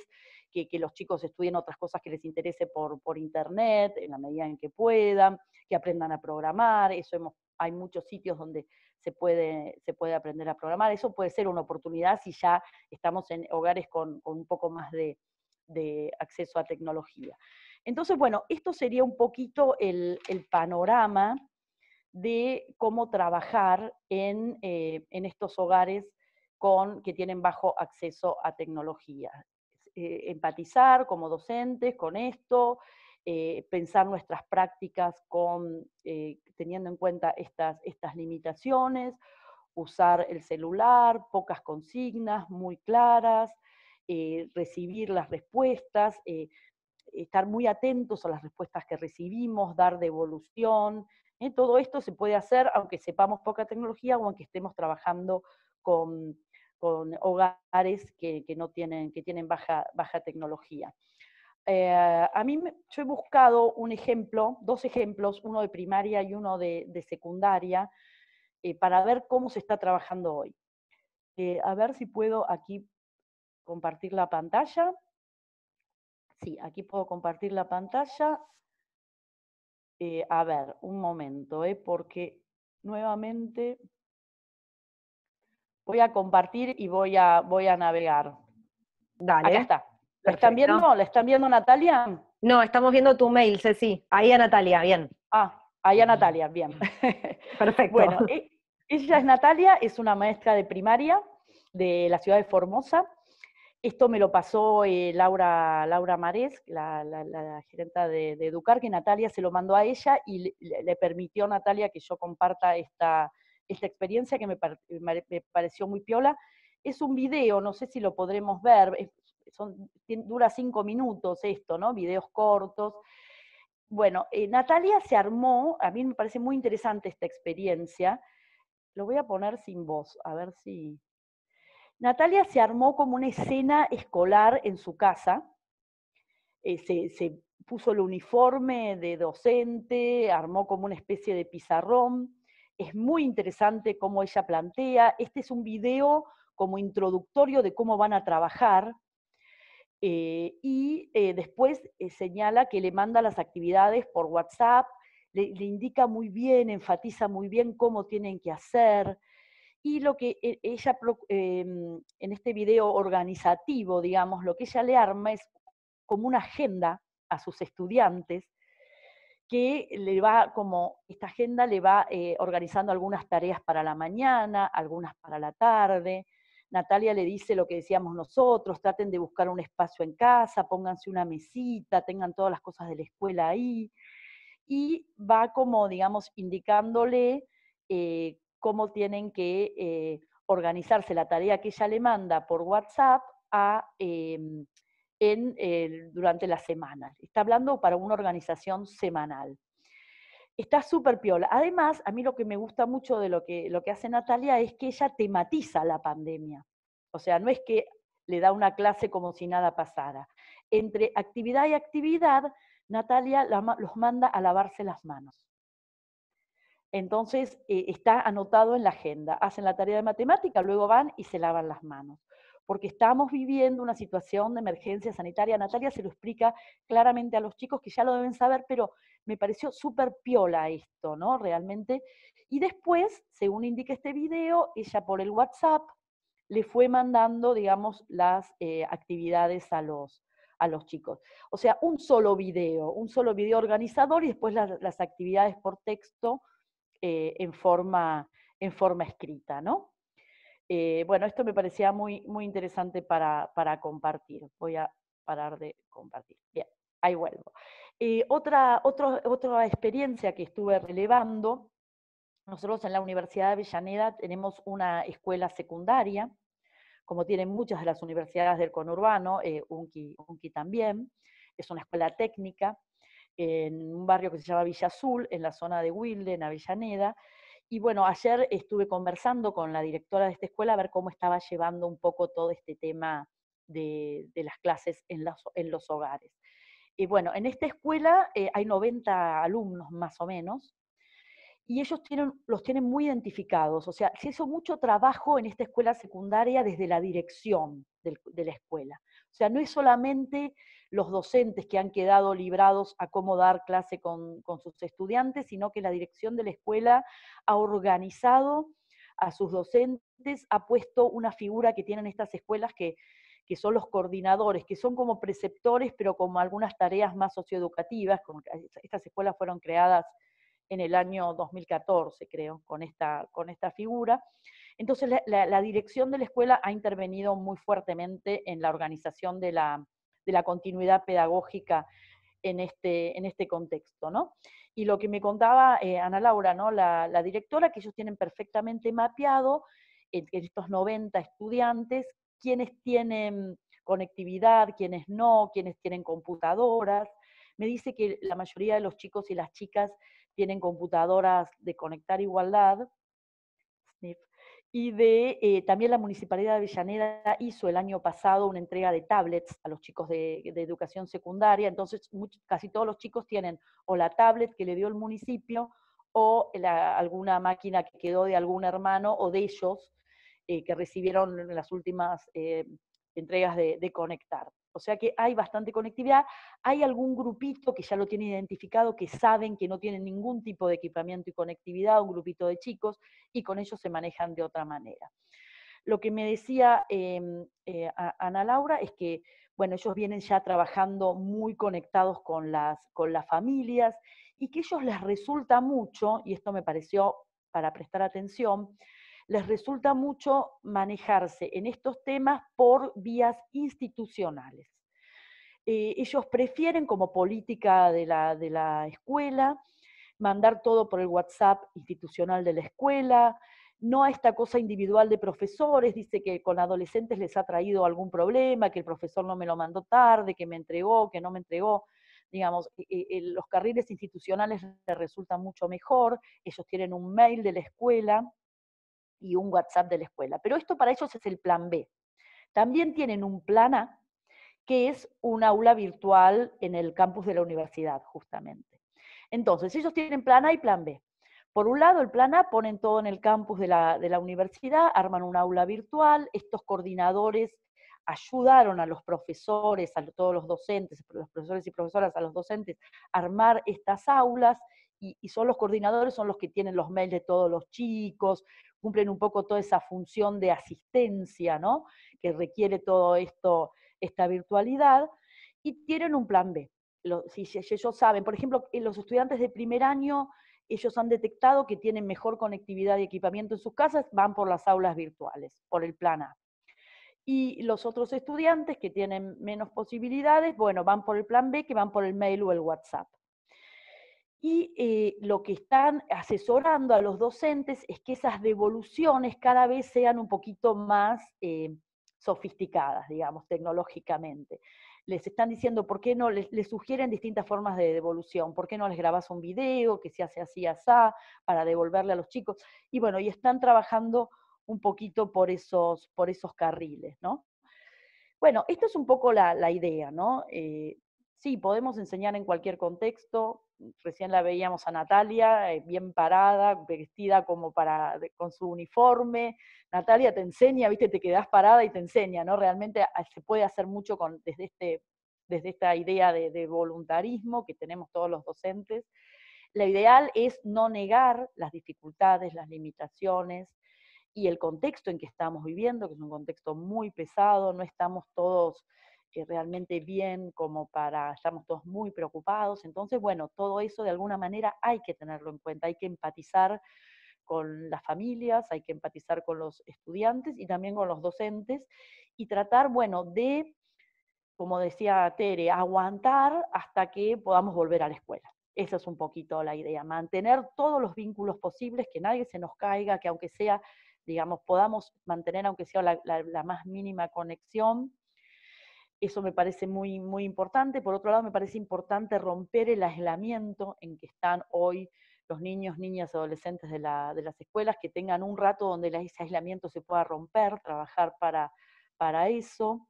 que, los chicos estudien otras cosas que les interese por, internet, en la medida en que puedan, que aprendan a programar, eso hay muchos sitios donde se puede, se puede aprender a programar, eso puede ser una oportunidad si ya estamos en hogares con, un poco más de, acceso a tecnología. Entonces, bueno, esto sería un poquito el panorama de cómo trabajar eh, en, estos hogares con, que tienen bajo acceso a tecnología. Eh, empatizar como docentes con esto, eh, pensar nuestras prácticas con, teniendo en cuenta estas, estas limitaciones, usar el celular, pocas consignas muy claras, recibir las respuestas, estar muy atentos a las respuestas que recibimos, dar devolución, todo esto se puede hacer aunque sepamos poca tecnología o aunque estemos trabajando con, hogares que, no tienen, que tienen baja, tecnología. Eh, a mí yo he buscado un ejemplo, dos ejemplos, uno de primaria y uno de, secundaria, eh, para ver cómo se está trabajando hoy. Eh, a ver si puedo aquí compartir la pantalla. Sí, aquí puedo compartir la pantalla. Eh, a ver, un momento, eh, porque nuevamente voy a compartir y voy a, voy a navegar. Dale. Acá está. ¿La están viendo? ¿La están viendo Natalia? No, estamos viendo tu mail, Ceci. Ahí a Natalia, bien. Ah, ahí a Natalia, bien. Perfecto. bueno, e, ella es Natalia, es una maestra de primaria de la ciudad de Formosa. Esto me lo pasó eh, Laura, Laura Marés, la, la, gerenta de, Educar, que Natalia se lo mandó a ella y le, permitió a Natalia que yo comparta esta, esta experiencia que eh, me, pareció muy piola. Es un video, no sé si lo podremos ver, son, dura cinco minutos esto, ¿no? Videos cortos. Bueno, eh, Natalia se armó, a mí me parece muy interesante esta experiencia. Lo voy a poner sin voz, a ver si, Natalia se armó como una escena escolar en su casa, eh, se, puso el uniforme de docente, armó como una especie de pizarrón. Es muy interesante cómo ella plantea. Este es un video como introductorio de cómo van a trabajar. Eh, y eh, después señala que le manda las actividades por WhatsApp, le indica muy bien, enfatiza muy bien cómo tienen que hacer, y lo que e, ella, em, en este video organizativo, digamos, lo que ella le arma es como una agenda a sus estudiantes que le va como, esta agenda le va eh, organizando algunas tareas para la mañana, algunas para la tarde. Natalia le dice lo que decíamos nosotros, traten de buscar un espacio en casa, pónganse una mesita, tengan todas las cosas de la escuela ahí. Y va como, digamos, indicándole eh, cómo tienen que eh, organizarse la tarea que ella le manda por WhatsApp em, eh, durante la semana. Está hablando para una organización semanal. Está súper piola. Además, a mí lo que me gusta mucho de lo lo que hace Natalia es que ella tematiza la pandemia. O sea, no es que le da una clase como si nada pasara. Entre actividad y actividad, Natalia los manda a lavarse las manos. Entonces eh, está anotado en la agenda. Hacen la tarea de matemática, luego van y se lavan las manos. Porque estamos viviendo una situación de emergencia sanitaria. Natalia se lo explica claramente a los chicos que ya lo deben saber, pero me pareció súper piola esto, ¿no? Realmente. Y después, según indica este video, ella por el WhatsApp le fue mandando, digamos, las eh, actividades a los, chicos. O sea, un solo video, un solo video organizador y después las actividades por texto eh, en, forma, en forma escrita, ¿no? Eh, bueno, esto me parecía muy, muy interesante para, compartir. Voy a parar de compartir. Bien, ahí vuelvo. Eh, otra, otra experiencia que estuve relevando, nosotros en la Universidad de Avellaneda tenemos una escuela secundaria, como tienen muchas de las universidades del conurbano, eh, UNCI también, es una escuela técnica, en un barrio que se llama Villa Azul, en la zona de Wilde, en Avellaneda. Y bueno, ayer estuve conversando con la directora de esta escuela a ver cómo estaba llevando un poco todo este tema de, las clases en, en los hogares. Y bueno, en esta escuela eh, hay 90 alumnos más o menos, y ellos tienen, los tienen muy identificados. O sea, se hizo mucho trabajo en esta escuela secundaria desde la dirección de la escuela. O sea, no es solamente los docentes que han quedado librados a cómo dar clase con, sus estudiantes, sino que la dirección de la escuela ha organizado a sus docentes, ha puesto una figura que tienen estas escuelas que, son los coordinadores, que son como preceptores, pero como algunas tareas más socioeducativas. estas escuelas fueron creadas en el año 2014, creo, con esta, con esta figura. Entonces, la dirección de la escuela ha intervenido muy fuertemente en la organización de la, de la continuidad pedagógica en este, en este contexto. ¿no? Y lo que me contaba eh, Ana Laura, ¿no? La, directora, que ellos tienen perfectamente mapeado en, estos 90 estudiantes, quiénes tienen conectividad, quiénes no, quiénes tienen computadoras. Me dice que la mayoría de los chicos y las chicas tienen computadoras de conectar igualdad, y de eh, también la Municipalidad de Avellaneda hizo el año pasado una entrega de tablets a los chicos de, educación secundaria, entonces casi todos los chicos tienen o la tablet que le dio el municipio o alguna máquina que quedó de algún hermano o de ellos eh, que recibieron las últimas eh, entregas de Conectar. O sea que hay bastante conectividad. Hay algún grupito que ya lo tiene identificado, que saben que no tienen ningún tipo de equipamiento y conectividad, un grupito de chicos, y con ellos se manejan de otra manera. Lo que me decía em, eh, Ana Laura es que, bueno, ellos vienen ya trabajando muy conectados con las, con las familias y que a ellos les resulta mucho, y esto me pareció para prestar atención, les resulta mucho manejarse en estos temas por vías institucionales. Eh, ellos prefieren como política de la, de la escuela mandar todo por el WhatsApp institucional de la escuela, no a esta cosa individual de profesores, dice que con adolescentes les ha traído algún problema, que el profesor no me lo mandó tarde, que me entregó, que no me entregó, digamos, eh, eh, los carriles institucionales les resultan mucho mejor, ellos tienen un mail de la escuela, y un WhatsApp de la escuela. Pero esto para ellos es el plan B. También tienen un plan A, que es un aula virtual en el campus de la universidad, justamente. Entonces, ellos tienen plan A y plan B. Por un lado, el plan A ponen todo en el campus de la, universidad, arman un aula virtual, estos coordinadores ayudaron a los profesores, a todos los docentes, los profesores y profesoras, a los docentes, a armar estas aulas y, y, son los coordinadores, son los que tienen los mails de todos los chicos, cumplen un poco toda esa función de asistencia, ¿no? Que requiere todo esto, esta virtualidad, y tienen un plan B. si, si ellos saben, por ejemplo, los estudiantes de primer año, ellos han detectado que tienen mejor conectividad y equipamiento en sus casas, van por las aulas virtuales, por el plan A. Y los otros estudiantes que tienen menos posibilidades, bueno, van por el plan B, que van por el mail o el WhatsApp. Y eh, lo que están asesorando a los docentes es que esas devoluciones cada vez sean un poquito más eh, sofisticadas, digamos, tecnológicamente. Les están diciendo, ¿por qué no? Les, sugieren distintas formas de devolución. ¿Por qué no les grabas un video que se hace así, asá, para devolverle a los chicos? Y bueno, y están trabajando un poquito por esos, por esos carriles, ¿no? Bueno, esta es un poco la, idea, ¿no? Eh, sí, podemos enseñar en cualquier contexto, recién la veíamos a Natalia, eh, bien parada, vestida como para, con su uniforme. Natalia te enseña, viste, te quedás parada y te enseña, ¿no? Realmente ah, se puede hacer mucho con, desde, este, desde esta idea de, de voluntarismo que tenemos todos los docentes. La ideal es no negar las dificultades, las limitaciones, y el contexto en que estamos viviendo, que es un contexto muy pesado, no estamos todos eh, realmente bien como para, estamos todos muy preocupados. Entonces, bueno, todo eso de alguna manera hay que tenerlo en cuenta, hay que empatizar con las familias, hay que empatizar con los estudiantes y también con los docentes y tratar, bueno, de, como decía Tere, aguantar hasta que podamos volver a la escuela. Esa es un poquito la idea, mantener todos los vínculos posibles, que nadie se nos caiga, que aunque sea, digamos, podamos mantener, aunque sea la más mínima conexión, eso me parece muy, muy importante. Por otro lado, me parece importante romper el aislamiento en que están hoy los niños, niñas, adolescentes de, las escuelas, que tengan un rato donde ese aislamiento se pueda romper, trabajar para, para eso.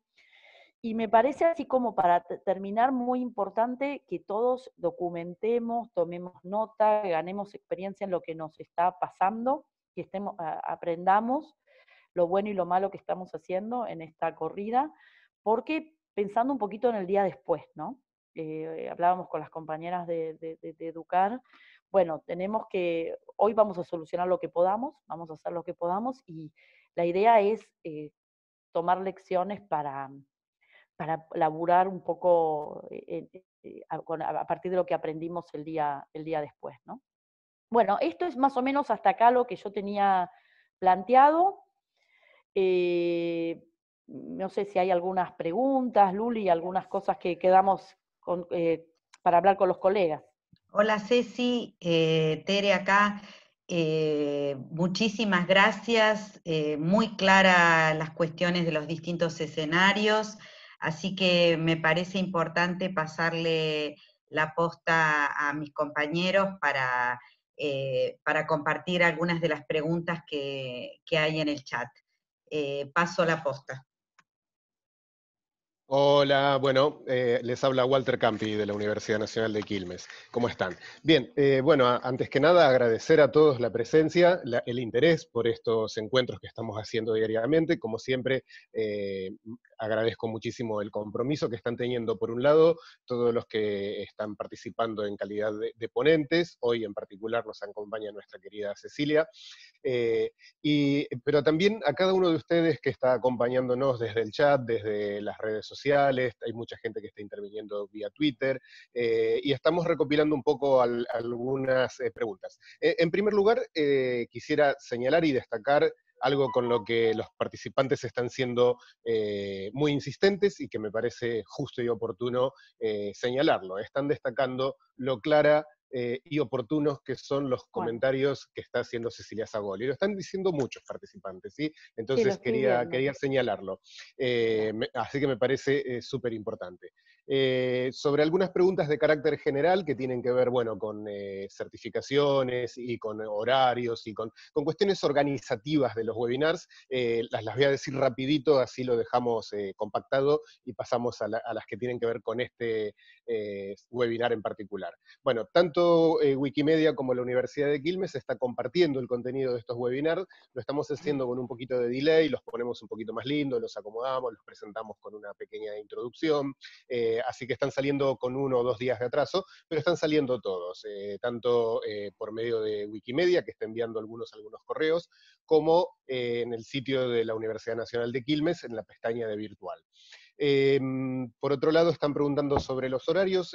Y me parece así como para terminar muy importante que todos documentemos, tomemos nota, ganemos experiencia en lo que nos está pasando, que estemos, aprendamos lo bueno y lo malo que estamos haciendo en esta corrida, porque pensando un poquito en el día después, ¿no? Eh, hablábamos con las compañeras de, educar, bueno, tenemos que, hoy vamos a solucionar lo que podamos, vamos a hacer lo que podamos y la idea es eh, tomar lecciones para, para laburar un poco eh, a, partir de lo que aprendimos el día, el día después, ¿no? Bueno, esto es más o menos hasta acá lo que yo tenía planteado. Mm, no sé si hay algunas preguntas, Luli, algunas cosas que quedamos eh, para hablar con los colegas. Hola Ceci, eh, Tere acá. Eh, muchísimas gracias, muy claras las cuestiones de los distintos escenarios, así que me parece importante pasarle la posta a mis compañeros para, compartir algunas de las preguntas que, que hay en el chat. paso la posta. Hola, bueno, eh, les habla Walter Campi de la Universidad Nacional de Quilmes. ¿Cómo están? Bien, eh, bueno, antes que nada agradecer a todos la presencia, el interés por estos encuentros que estamos haciendo diariamente. Como siempre, eh, agradezco muchísimo el compromiso que están teniendo, por un lado, todos los que están participando en calidad de, ponentes, hoy en particular nos acompaña nuestra querida Cecilia, eh, y, pero también a cada uno de ustedes que está acompañándonos desde el chat, desde las redes sociales, hay mucha gente que está interviniendo vía Twitter, eh, y estamos recopilando un poco algunas eh, preguntas. en primer lugar, quisiera señalar y destacar algo con lo que los participantes están siendo eh, muy insistentes y que me parece justo y oportuno eh, señalarlo. Están destacando lo clara eh, y oportunos que son los comentarios que está haciendo Cecilia Zagoli. lo están diciendo muchos participantes, ¿sí? Entonces quería, señalarlo. así que me parece súper importante. Eh, sobre algunas preguntas de carácter general que tienen que ver, bueno, con eh, certificaciones y con horarios y con, cuestiones organizativas de los webinars. Eh, las, las, voy a decir rapidito, así lo dejamos compactado y pasamos a, las que tienen que ver con este webinar en particular. Bueno, tanto Wikimedia como la Universidad de Quilmes está compartiendo el contenido de estos webinars, lo estamos haciendo con un poquito de delay, los ponemos un poquito más lindos, los acomodamos, los presentamos con una pequeña introducción, eh, así que están saliendo con uno o dos días de atraso, pero están saliendo todos, eh, tanto eh, por medio de Wikimedia, que está enviando algunos, algunos correos, como en el sitio de la Universidad Nacional de Quilmes, en la pestaña de virtual. Em, por otro lado, están preguntando sobre los horarios.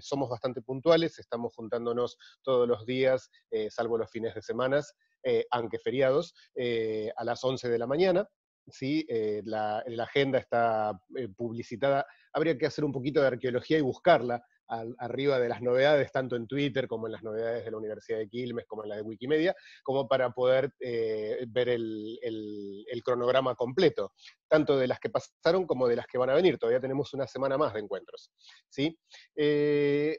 somos bastante puntuales, estamos juntándonos todos los días, salvo los fines de semana, aunque feriados, a las 11 de la mañana. ¿sí? Eh, la, agenda está eh, publicitada, habría que hacer un poquito de arqueología y buscarla arriba de las novedades, tanto en Twitter como en las novedades de la Universidad de Quilmes, como en la de Wikimedia, como para poder eh, ver el, cronograma completo, tanto de las que pasaron como de las que van a venir. Todavía tenemos una semana más de encuentros. ¿sí?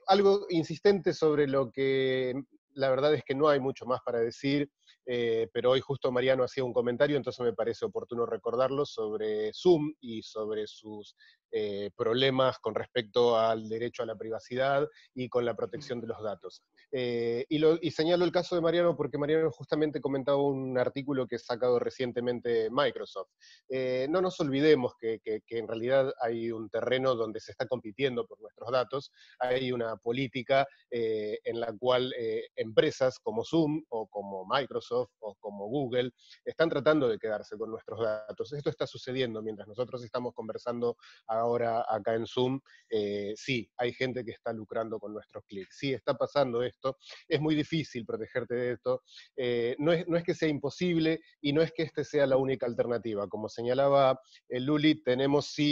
algo insistente sobre lo que la verdad es que no hay mucho más para decir eh, pero hoy justo Mariano hacía un comentario, entonces me parece oportuno recordarlo sobre Zoom y sobre sus eh, problemas con respecto al derecho a la privacidad y con la protección de los datos. Eh, y, señalo el caso de Mariano porque Mariano justamente comentaba un artículo que ha sacado recientemente Microsoft. Eh, no nos olvidemos que, que, en realidad hay un terreno donde se está compitiendo por nuestros datos, hay una política en la cual empresas como Zoom o como Microsoft o como Google están tratando de quedarse con nuestros datos. Esto está sucediendo mientras nosotros estamos conversando a ahora acá en Zoom, eh, sí, hay gente que está lucrando con nuestros clics, sí, está pasando esto, es muy difícil protegerte de esto, eh, no, es, que sea imposible y no es que este sea la única alternativa, como señalaba eh, Luli, tenemos sí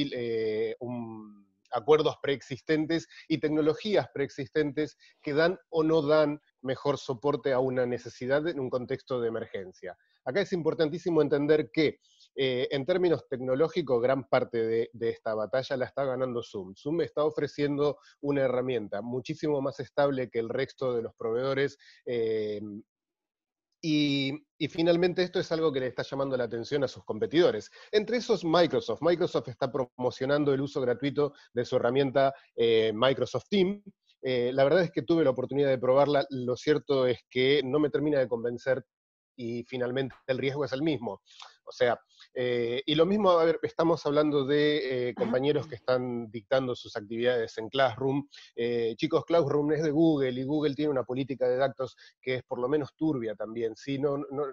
acuerdos preexistentes y tecnologías preexistentes que dan o no dan mejor soporte a una necesidad en un contexto de emergencia. Acá es importantísimo entender que eh, en términos tecnológicos, gran parte de, esta batalla la está ganando Zoom. Zoom está ofreciendo una herramienta muchísimo más estable que el resto de los proveedores. Eh, y, finalmente esto es algo que le está llamando la atención a sus competidores. Entre esos Microsoft. Microsoft está promocionando el uso gratuito de su herramienta eh, Microsoft Team, la verdad es que tuve la oportunidad de probarla, lo cierto es que no me termina de convencer y finalmente el riesgo es el mismo. O sea, eh, y lo mismo, a ver, estamos hablando de eh, compañeros que están dictando sus actividades en Classroom. Eh, chicos, Classroom es de Google y Google tiene una política de datos que es por lo menos turbia también. ¿sí? No, no,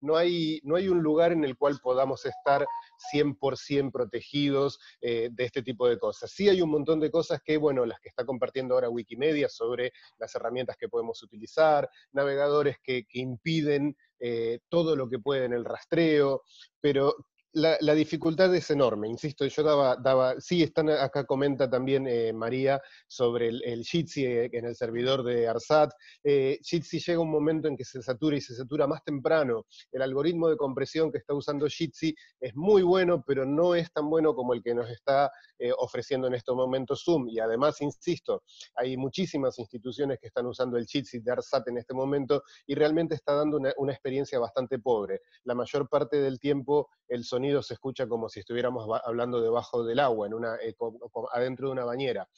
no hay, no hay un lugar en el cual podamos estar 100% protegidos eh, de este tipo de cosas. Sí hay un montón de cosas que, bueno, las que está compartiendo ahora Wikimedia sobre las herramientas que podemos utilizar, navegadores que, impiden eh, todo lo que puede en el rastreo, pero la, dificultad es enorme, insisto, yo daba, daba sí, están acá comenta también eh, María sobre el, el Jitsi eh, en el servidor de ARSAT. Eh, Jitsi llega un momento en que se satura y se satura más temprano. El algoritmo de compresión que está usando Jitsi es muy bueno, pero no es tan bueno como el que nos está eh, ofreciendo en estos momentos Zoom. Y además, insisto, hay muchísimas instituciones que están usando el Jitsi de ARSAT en este momento y realmente está dando una, experiencia bastante pobre. La mayor parte del tiempo el se escucha como si estuviéramos hablando debajo del agua, en una, eh, adentro de una bañera.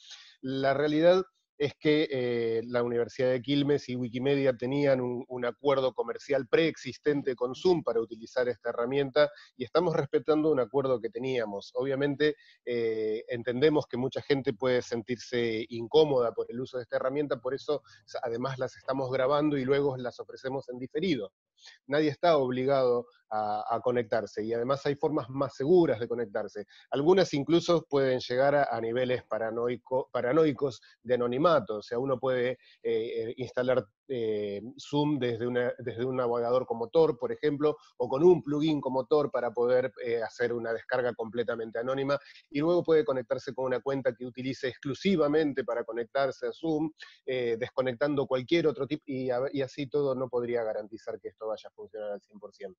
La realidad es que eh, la Universidad de Quilmes y Wikimedia tenían un, acuerdo comercial preexistente con Zoom para utilizar esta herramienta y estamos respetando un acuerdo que teníamos. Obviamente eh, entendemos que mucha gente puede sentirse incómoda por el uso de esta herramienta, por eso además las estamos grabando y luego las ofrecemos en diferido. Nadie está obligado a, conectarse y además hay formas más seguras de conectarse. Algunas incluso pueden llegar a, niveles paranoicos de anonimato, o sea, uno puede eh, eh, instalar eh, Zoom desde, un navegador como Tor, por ejemplo, o con un plugin como Tor para poder eh, hacer una descarga completamente anónima, y luego puede conectarse con una cuenta que utilice exclusivamente para conectarse a Zoom, eh, desconectando cualquier otro tipo, y, y, así todo no podría garantizar que esto vaya a funcionar al 100%.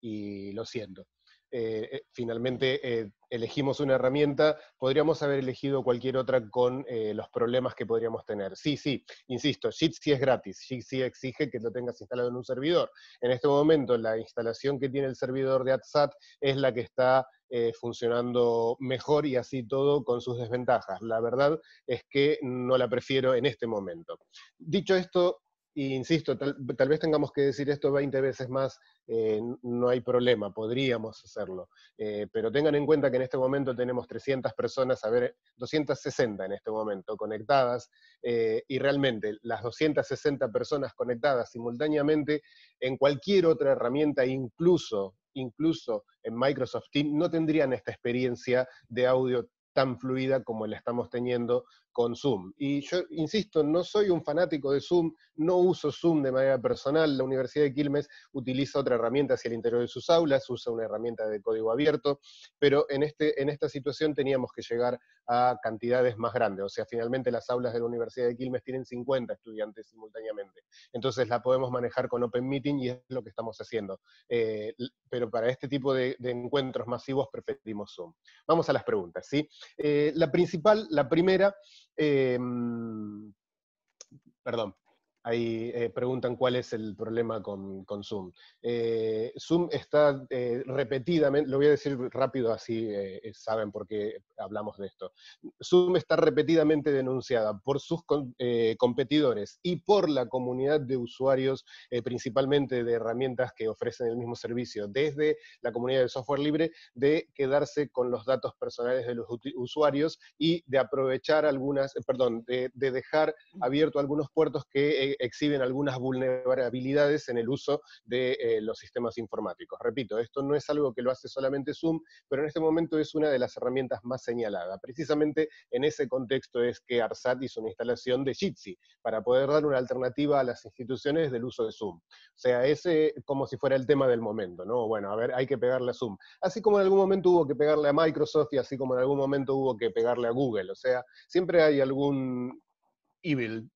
y lo siento. Eh, eh, finalmente eh, elegimos una herramienta, podríamos haber elegido cualquier otra con los problemas que podríamos tener. Sí, sí, insisto, Jitsi es gratis, Jitsi exige que lo tengas instalado en un servidor. En este momento la instalación que tiene el servidor de AdSat es la que está funcionando mejor y así todo con sus desventajas. La verdad es que no la prefiero en este momento. Dicho esto, y insisto, tal, vez tengamos que decir esto 20 veces más, eh, no hay problema, podríamos hacerlo. Eh, pero tengan en cuenta que en este momento tenemos 300 personas, a ver, 260 en este momento conectadas, eh, y realmente las 260 personas conectadas simultáneamente en cualquier otra herramienta, incluso, incluso en Microsoft Teams, no tendrían esta experiencia de audio tan fluida como la estamos teniendo Zoom. Y yo, insisto, no soy un fanático de Zoom, no uso Zoom de manera personal. La Universidad de Quilmes utiliza otra herramienta hacia el interior de sus aulas, usa una herramienta de código abierto, pero en, este, en esta situación teníamos que llegar a cantidades más grandes. O sea, finalmente las aulas de la Universidad de Quilmes tienen 50 estudiantes simultáneamente. Entonces la podemos manejar con Open Meeting y es lo que estamos haciendo. Eh, pero para este tipo de, encuentros masivos preferimos Zoom. Vamos a las preguntas, ¿sí? Eh, la principal, la primera, eh, perdón, Ahí eh, preguntan cuál es el problema con, Zoom. Eh, Zoom está eh, repetidamente, lo voy a decir rápido así saben por qué hablamos de esto. Zoom está repetidamente denunciada por sus competidores y por la comunidad de usuarios, principalmente de herramientas que ofrecen el mismo servicio, desde la comunidad de software libre, de quedarse con los datos personales de los usuarios y de aprovechar algunas, perdón, de, de dejar abierto algunos puertos que exhiben algunas vulnerabilidades en el uso de eh, los sistemas informáticos. Repito, esto no es algo que lo hace solamente Zoom, pero en este momento es una de las herramientas más señaladas. Precisamente en ese contexto es que ARSAT hizo una instalación de Jitsi para poder dar una alternativa a las instituciones del uso de Zoom. O sea, ese como si fuera el tema del momento, ¿no? Bueno, a ver, hay que pegarle a Zoom. Así como en algún momento hubo que pegarle a Microsoft y así como en algún momento hubo que pegarle a Google. O sea, siempre hay algún evil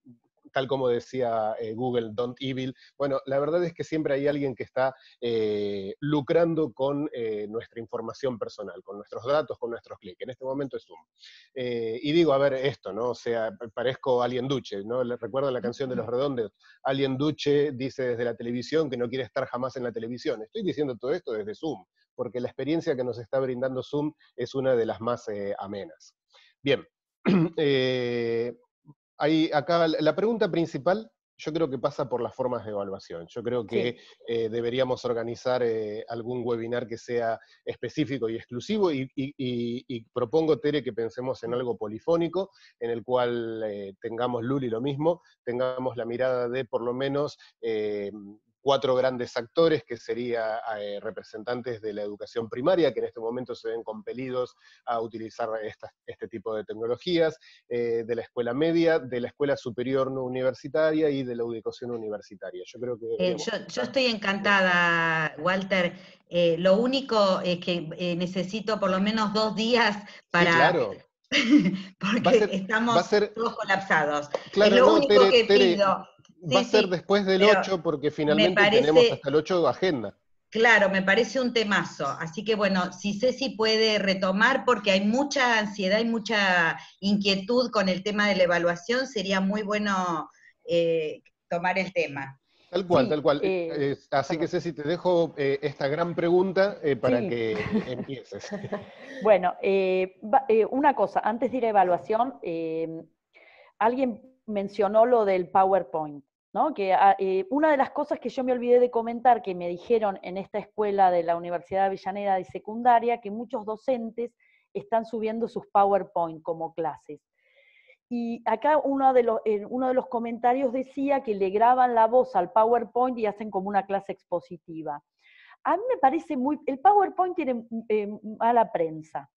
tal como decía eh, Google, Don't Evil. Bueno, la verdad es que siempre hay alguien que está eh, lucrando con eh, nuestra información personal, con nuestros datos, con nuestros clics. En este momento es Zoom. y digo, a ver, esto, ¿no? O sea, parezco alguien Duche, ¿no? Recuerdan la canción de Los Redondos. alguien Duche dice desde la televisión que no quiere estar jamás en la televisión. Estoy diciendo todo esto desde Zoom, porque la experiencia que nos está brindando Zoom es una de las más amenas. Bien, Ahí acá la pregunta principal yo creo que pasa por las formas de evaluación. Yo creo que eh, deberíamos organizar eh, algún webinar que sea específico y exclusivo y, propongo, Tere, que pensemos en algo polifónico, en el cual eh, tengamos Luli lo mismo, tengamos la mirada de por lo menos eh, cuatro grandes actores, que serían eh, representantes de la educación primaria, que en este momento se ven compelidos a utilizar esta, este tipo de tecnologías, eh, de la escuela media, de la escuela superior no universitaria y de la educación universitaria. Yo creo que... Eh, yo, estoy encantada, Walter. lo único es que necesito por lo menos dos días para... claro. porque estamos todos colapsados. Claro, es lo único va a ser después del 8 porque finalmente tenemos hasta el 8 de agenda. Claro, me parece un temazo. Así que bueno, si Ceci puede retomar, porque hay mucha ansiedad y mucha inquietud con el tema de la evaluación, sería muy bueno eh, tomar el tema. Tal cual, tal cual. Eh, eh, así que Ceci, te dejo esta gran pregunta para que empieces. bueno, una cosa, antes de ir a evaluación, alguien mencionó lo del PowerPoint. Que ah, eh, una de las cosas que yo me olvidé de comentar que me dijeron en esta escuela de la Universidad de Avellaneda de secundaria, que muchos docentes están subiendo sus PowerPoint como clases. Y acá uno de, los, uno de los comentarios decía que le graban la voz al PowerPoint y hacen como una clase expositiva. A mí me parece muy... El PowerPoint tiene eh, mala prensa,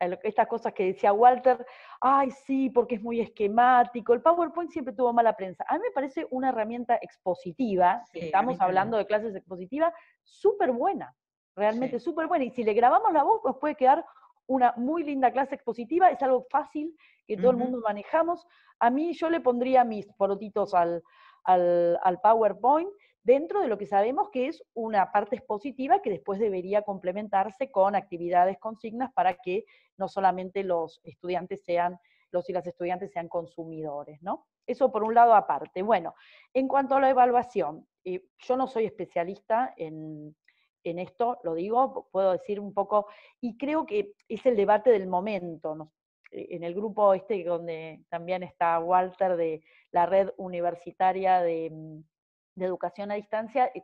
eh, estas cosas que decía Walter, ay sí, porque es muy esquemático, el PowerPoint siempre tuvo mala prensa. A mí me parece una herramienta expositiva, estamos hablando de clases expositivas, súper buena, realmente súper buena. Y si le grabamos la voz, nos puede quedar una muy linda clase expositiva, es algo fácil que todo el mundo manejamos. A mí yo le pondría mis porotitos al, al PowerPoint dentro de lo que sabemos que es una parte expositiva que después debería complementarse con actividades consignas para que no solamente los estudiantes sean, los y las estudiantes sean consumidores, ¿no? Eso por un lado aparte. Bueno, en cuanto a la evaluación, eh, yo no soy especialista en, esto, lo digo, puedo decir un poco, y creo que es el debate del momento, eh, en el grupo este donde también está Walter de la red universitaria de mm, de educación a distancia, eh,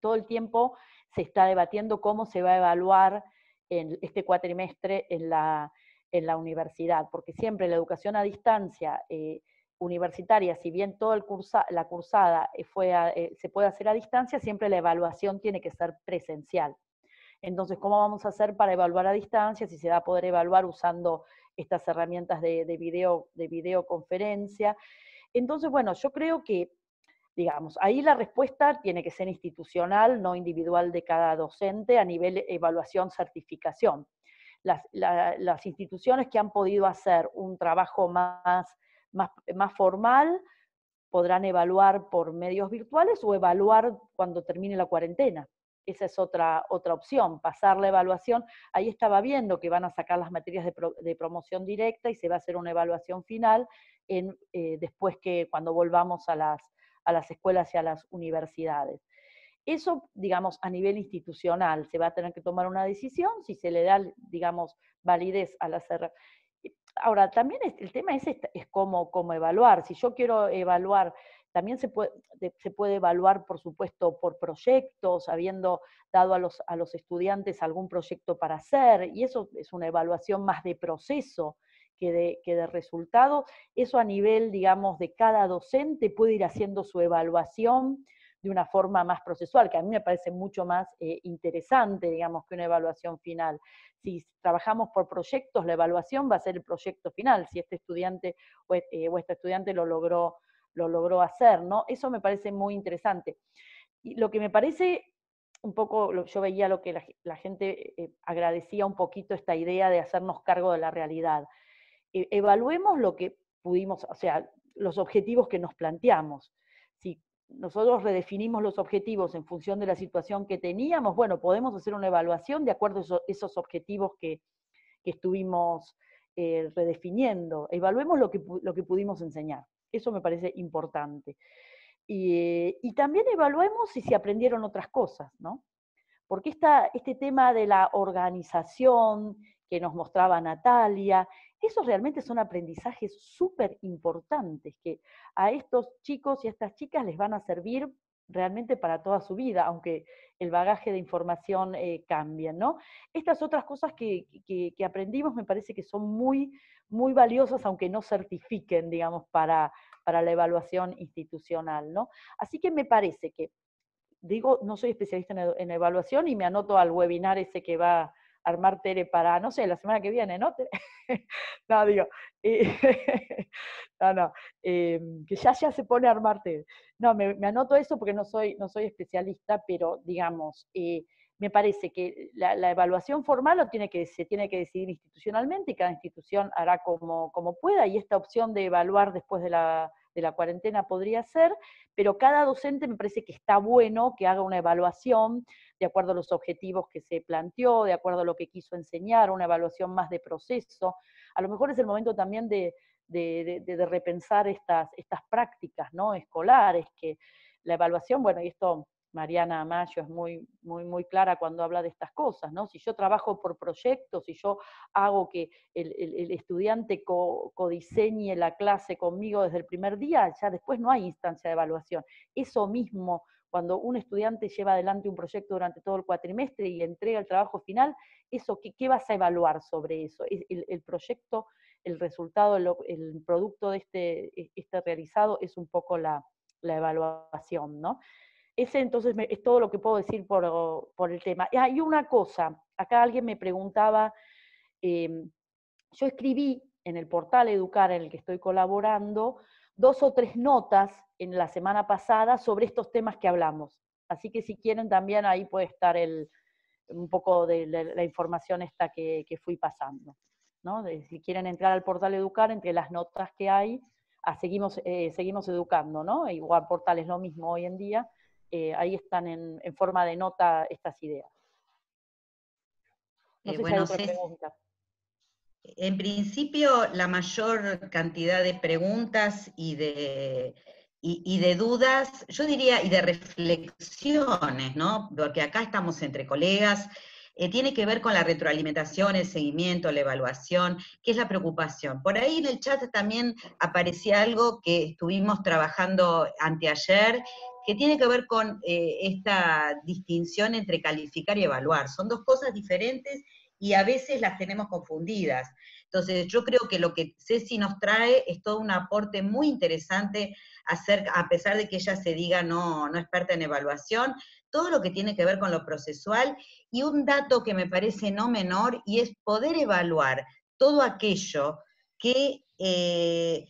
todo el tiempo se está debatiendo cómo se va a evaluar en este cuatrimestre en la, en la universidad, porque siempre la educación a distancia eh, universitaria, si bien toda la cursada eh, fue se puede hacer a distancia, siempre la evaluación tiene que ser presencial. Entonces, ¿cómo vamos a hacer para evaluar a distancia? Si se va a poder evaluar usando estas herramientas de, de video, de videoconferencia. Entonces, bueno, yo creo que Digamos, ahí la respuesta tiene que ser institucional, no individual de cada docente, a nivel evaluación-certificación. Las, las, instituciones que han podido hacer un trabajo más, más, formal podrán evaluar por medios virtuales o evaluar cuando termine la cuarentena esa es otra, otra opción, pasar la evaluación. Ahí estaba viendo que van a sacar las materias de, promoción directa y se va a hacer una evaluación final en, eh, después que cuando volvamos a las, a las escuelas y a las universidades. Eso, digamos, a nivel institucional se va a tener que tomar una decisión si se le da, digamos, validez al hacer. Ahora, también el tema es, cómo, evaluar. Si yo quiero evaluar también se puede, evaluar, por supuesto, por proyectos, habiendo dado a los, estudiantes algún proyecto para hacer, y eso es una evaluación más de proceso que de, resultado. Eso a nivel, digamos, de cada docente puede ir haciendo su evaluación de una forma más procesual, que a mí me parece mucho más eh, interesante, digamos, que una evaluación final. Si trabajamos por proyectos, la evaluación va a ser el proyecto final, si este estudiante e, eh, o, esta estudiante lo logró, lo logró hacer, ¿no? Eso me parece muy interesante. Y lo que me parece un poco, yo veía lo que la, gente eh, agradecía un poquito esta idea de hacernos cargo de la realidad. E-, evaluemos lo que pudimos, o sea, los objetivos que nos planteamos. Si nosotros redefinimos los objetivos en función de la situación que teníamos, bueno, podemos hacer una evaluación de acuerdo a esos objetivos que, que estuvimos eh, redefiniendo. Evaluemos lo que, lo que pudimos enseñar. Eso me parece importante. Eh, y, también evaluemos si se aprendieron otras cosas, ¿no? Porque este tema de la organización que nos mostraba Natalia, esos realmente son aprendizajes súper importantes que a estos chicos y a estas chicas les van a servir realmente para toda su vida, aunque el bagaje de información eh, cambie, ¿no? Estas otras cosas que, que, aprendimos me parece que son muy, muy valiosas, aunque no certifiquen, digamos, para, para la evaluación institucional, ¿no? Así que me parece que, digo, no soy especialista en, en evaluación y me anoto al webinar ese que va armar Tere para, no sé, la semana que viene, ¿no? no, digo, no, no, em, que ya, ya se pone a armar Tere. No, me, anoto eso porque no soy, no soy especialista, pero digamos, eh, me parece que la, evaluación formal lo tiene que, se tiene que decidir institucionalmente y cada institución hará como, como pueda y esta opción de evaluar después de la de la cuarentena podría ser, pero cada docente me parece que está bueno que haga una evaluación de acuerdo a los objetivos que se planteó, de acuerdo a lo que quiso enseñar, una evaluación más de proceso. A lo mejor es el momento también de, de, repensar estas, estas prácticas ¿no? escolares, que la evaluación, bueno, y esto Mariana Amayo es muy, muy, clara cuando habla de estas cosas, ¿no? Si yo trabajo por proyectos, si yo hago que el, estudiante codiseñe la clase conmigo desde el primer día, ya después no hay instancia de evaluación. Eso mismo, cuando un estudiante lleva adelante un proyecto durante todo el cuatrimestre y le entrega el trabajo final, eso, ¿qué, vas a evaluar sobre eso? El, el proyecto, el resultado, el, producto de este, e, este, realizado es un poco la, la evaluación, ¿no? Ese entonces es todo lo que puedo decir por, oh, por el tema. Ah, y hay una cosa, acá alguien me preguntaba, em, yo escribí en el portal Educar en el que estoy colaborando dos o tres notas en la semana pasada sobre estos temas que hablamos. Así que si quieren también ahí puede estar el, un poco de la, información esta que, que fui pasando. ¿no? si quieren entrar al portal Educar, entre las notas que hay, ah, seguimos, eh, seguimos educando, ¿no? Igual portal es lo mismo hoy en día, eh, ahí están en, forma de nota estas ideas. Eh, en principio, la mayor cantidad de preguntas y de, y, de dudas, yo diría, y de reflexiones, ¿no? Porque acá estamos entre colegas, eh, tiene que ver con la retroalimentación, el seguimiento, la evaluación, que es la preocupación. Por ahí en el chat también aparecía algo que estuvimos trabajando anteayer que tiene que ver con eh, esta distinción entre calificar y evaluar. Son dos cosas diferentes y a veces las tenemos confundidas. Entonces, yo creo que lo que Ceci nos trae es todo un aporte muy interesante, a pesar de que ella se diga no, experta en evaluación, todo lo que tiene que ver con lo procesual y un dato que me parece no menor y es poder evaluar todo aquello que eh,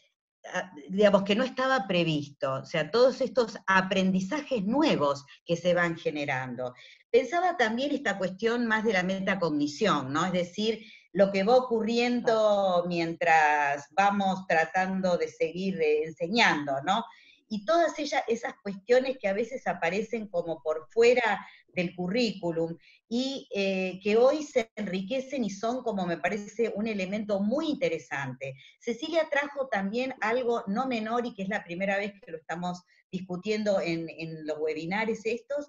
Ah, digamos, que no estaba previsto, o sea, todos estos aprendizajes nuevos que se van generando. Pensaba también esta cuestión más de la metacognición, ¿no? Es decir, lo que va ocurriendo mientras vamos tratando de seguir eh, enseñando, ¿no? Y todas ellas, esas cuestiones que a veces aparecen como por fuera del currículum y eh, que hoy se enriquecen y son, como me parece, un elemento muy interesante. Cecilia trajo también algo no menor y que es la primera vez que lo estamos discutiendo en los webinares estos,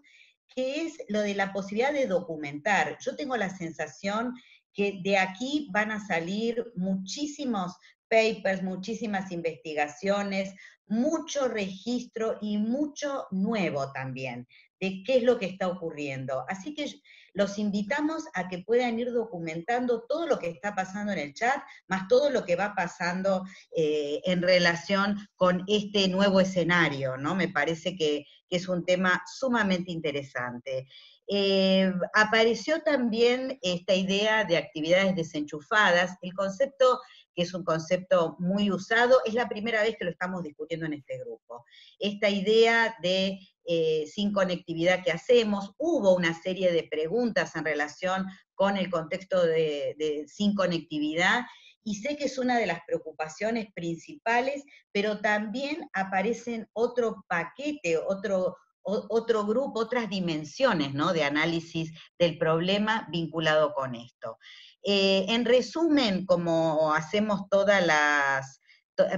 que es lo de la posibilidad de documentar. Yo tengo la sensación que de aquí van a salir muchísimos papers, muchísimas investigaciones, mucho registro y mucho nuevo también de qué es lo que está ocurriendo. Así que los invitamos a que puedan ir documentando todo lo que está pasando en el chat, más todo lo que va pasando eh, en relación con este nuevo escenario, ¿no? Me parece que, es un tema sumamente interesante. Eh, apareció también esta idea de actividades desenchufadas, el concepto que es un concepto muy usado, es la primera vez que lo estamos discutiendo en este grupo. Esta idea de eh, sin conectividad que hacemos. Hubo una serie de preguntas en relación con el contexto de, sin conectividad y sé que es una de las preocupaciones principales, pero también aparecen otro paquete, otro, otro grupo, otras dimensiones ¿no? de análisis del problema vinculado con esto. Eh, en resumen, como hacemos todas las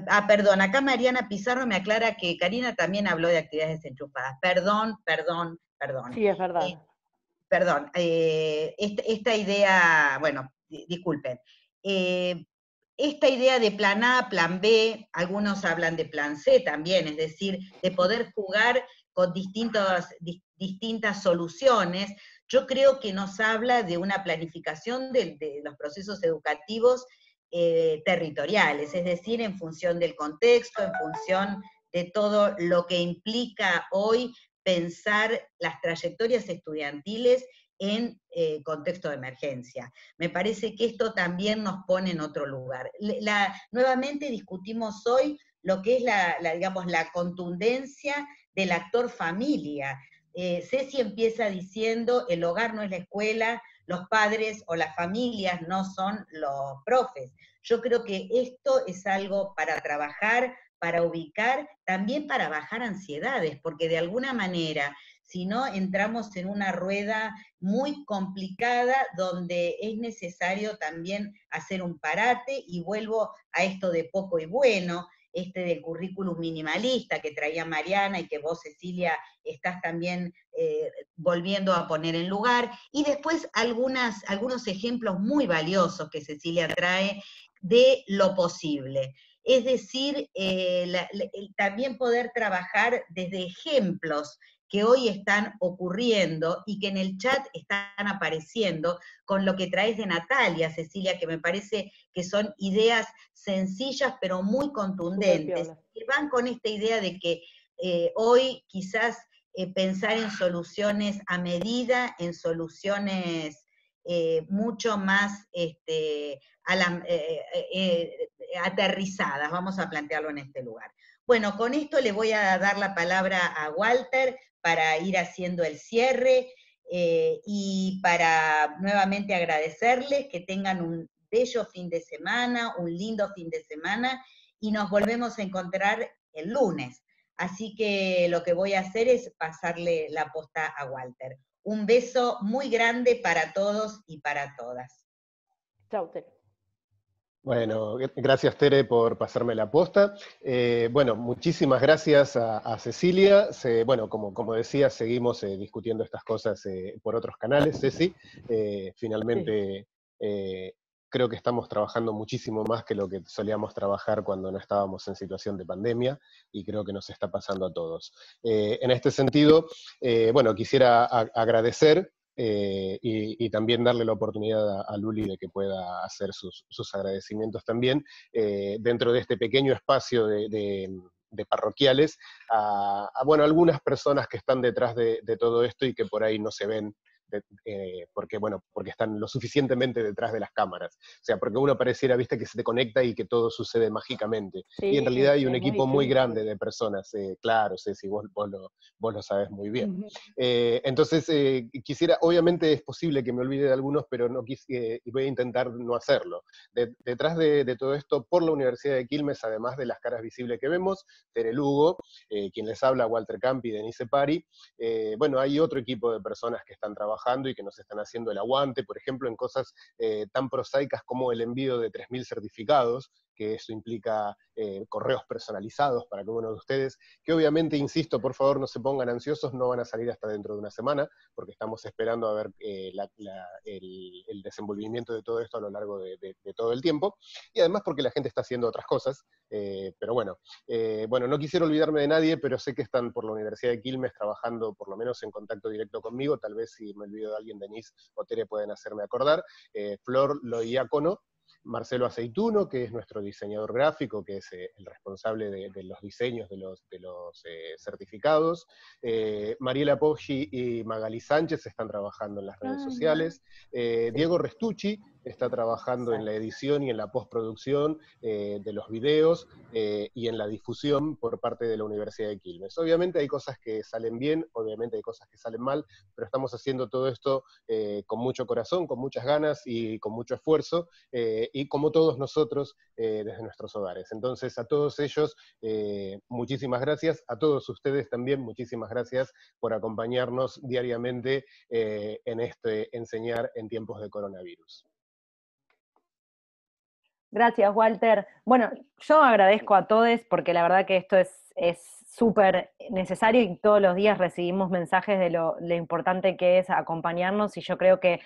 Ah, perdón, acá Mariana Pizarro me aclara que Karina también habló de actividades desenchufadas. Perdón, perdón, perdón. Sí, es verdad. Eh, perdón, eh, esta, idea, bueno, disculpen. Eh, esta idea de plan A, plan B, algunos hablan de plan C también, es decir, de poder jugar con distintas soluciones, yo creo que nos habla de una planificación de los procesos educativos eh, territoriales, es decir, en función del contexto, en función de todo lo que implica hoy pensar las trayectorias estudiantiles en eh, contexto de emergencia. Me parece que esto también nos pone en otro lugar. nuevamente discutimos hoy lo que es la, digamos, la contundencia del actor familia. Eh, Ceci empieza diciendo, el hogar no es la escuela, los padres o las familias, no son los profes. Yo creo que esto es algo para trabajar, para ubicar, también para bajar ansiedades, porque de alguna manera, si no, entramos en una rueda muy complicada donde es necesario también hacer un parate y vuelvo a esto de poco y bueno este del currículum minimalista que traía Mariana y que vos, Cecilia, estás también eh, volviendo a poner en lugar, y después algunos ejemplos muy valiosos que Cecilia trae de lo posible. Es decir, eh, también poder trabajar desde ejemplos que hoy están ocurriendo y que en el chat están apareciendo, con lo que traes de Natalia, Cecilia, que me parece que son ideas sencillas pero muy contundentes. que van con esta idea de que eh, hoy quizás eh, pensar en soluciones a medida, en soluciones eh, mucho más este, aterrizadas, vamos a plantearlo en este lugar. Bueno, con esto le voy a dar la palabra a Walter para ir haciendo el cierre eh, y para nuevamente agradecerles que tengan un bello fin de semana, un lindo fin de semana y nos volvemos a encontrar el lunes. Así que lo que voy a hacer es pasarle la posta a Walter. Un beso muy grande para todos y para todas. Chao, bueno, gracias Tere por pasarme la posta. Eh, bueno, muchísimas gracias a, Cecilia. bueno, como, como, decía, seguimos eh, discutiendo estas cosas eh, por otros canales, Ceci. finalmente, creo que estamos trabajando muchísimo más que lo que solíamos trabajar cuando no estábamos en situación de pandemia y creo que nos está pasando a todos. en este sentido, bueno, quisiera agradecer eh, y, también darle la oportunidad a, Luli de que pueda hacer sus, agradecimientos también eh, dentro de este pequeño espacio de, parroquiales a, bueno, algunas personas que están detrás de, todo esto y que por ahí no se ven eh, porque, bueno, porque están lo suficientemente detrás de las cámaras. O sea, porque uno pareciera, viste, que se te conecta y que todo sucede mágicamente. y en realidad hay un equipo muy, grande de personas, eh, claro, sé si vos, lo, vos, lo, sabes muy bien. Eh, entonces, quisiera, obviamente es posible que me olvide de algunos, pero no y voy a intentar no hacerlo. detrás de, de, todo esto, por la Universidad de Quilmes, además de las caras visibles que vemos, Tere Lugo, quien les habla, Walter Campi, Denise Pari, bueno, hay otro equipo de personas que están trabajando y que nos están haciendo el aguante, por ejemplo, en cosas eh, tan prosaicas como el envío de 3.000 certificados, que esto implica eh, correos personalizados para cada uno de ustedes, que obviamente, insisto, por favor no se pongan ansiosos, no van a salir hasta dentro de una semana, porque estamos esperando a ver eh, el, desenvolvimiento de todo esto a lo largo de, todo el tiempo, y además porque la gente está haciendo otras cosas, eh, pero bueno, bueno, no quisiera olvidarme de nadie, pero sé que están por la Universidad de Quilmes trabajando por lo menos en contacto directo conmigo, tal vez si me olvido de alguien, Denise o Tere pueden hacerme acordar, Flor Loiacono, Marcelo Aceituno, que es nuestro diseñador gráfico, que es eh, el responsable de, los diseños de los, eh, certificados. Eh, Mariela Poggi y Magali Sánchez están trabajando en las redes ah, sociales. Diego Restucci está trabajando en la edición y en la postproducción de los videos y en la difusión por parte de la Universidad de Quilmes. Obviamente hay cosas que salen bien, obviamente hay cosas que salen mal, pero estamos haciendo todo esto con mucho corazón, con muchas ganas y con mucho esfuerzo y como todos nosotros eh, desde nuestros hogares. Entonces, a todos ellos, eh, muchísimas gracias, a todos ustedes también, muchísimas gracias por acompañarnos diariamente eh, en este enseñar en tiempos de coronavirus. Gracias, Walter. Bueno, yo agradezco a todos porque la verdad que esto es súper necesario y todos los días recibimos mensajes de lo importante que es acompañarnos y yo creo que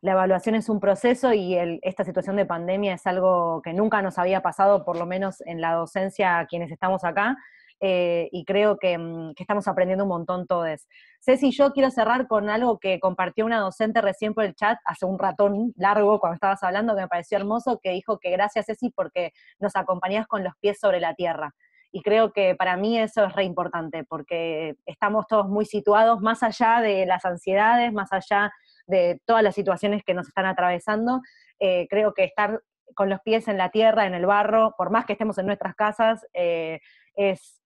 la evaluación es un proceso y esta situación de pandemia es algo que nunca nos había pasado, por lo menos en la docencia, a quienes estamos acá, eh, y creo que, mm, que, estamos aprendiendo un montón todos. Ceci, yo quiero cerrar con algo que compartió una docente recién por el chat hace un ratón largo cuando estabas hablando, que me pareció hermoso, que dijo que gracias Ceci porque nos acompañás con los pies sobre la tierra. Y creo que para mí eso es re importante, porque estamos todos muy situados más allá de las ansiedades, más allá de todas las situaciones que nos están atravesando. Eh, creo que estar con los pies en la tierra, en el barro, por más que estemos en nuestras casas, eh, es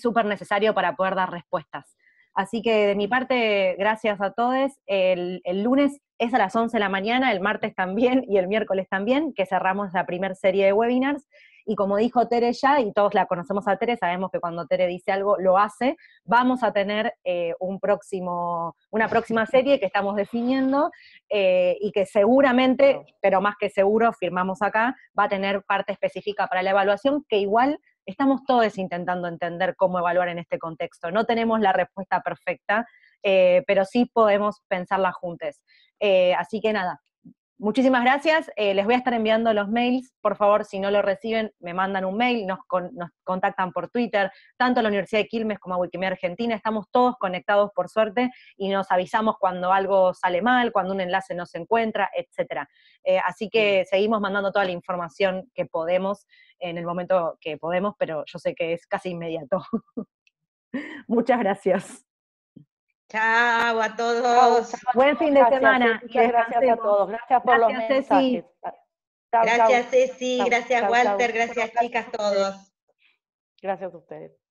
súper necesario para poder dar respuestas. Así que de mi parte, gracias a todos. El, el, lunes es a las 11 de la mañana, el martes también y el miércoles también, que cerramos la primera serie de webinars. Y como dijo Tere ya, y todos la conocemos a Tere, sabemos que cuando Tere dice algo lo hace, vamos a tener eh, un próximo, una próxima serie que estamos definiendo eh, y que seguramente, pero más que seguro, firmamos acá, va a tener parte específica para la evaluación que igual estamos todos intentando entender cómo evaluar en este contexto. No tenemos la respuesta perfecta, eh, pero sí podemos pensarla juntas así que nada, Muchísimas gracias. Eh, les voy a estar enviando los mails. Por favor, si no lo reciben, me mandan un mail, nos, contactan por Twitter, tanto a la Universidad de Quilmes como a Wikimedia Argentina. Estamos todos conectados, por suerte, y nos avisamos cuando algo sale mal, cuando un enlace no se encuentra, etc. Eh, así que seguimos mandando toda la información que podemos en el momento que podemos, pero yo sé que es casi inmediato. Muchas gracias. Chao a todos. Buen fin de semana. muchas gracias a todos. Gracias por los mensajes. gracias Ceci, gracias Walter, gracias chicas todos. Gracias a ustedes.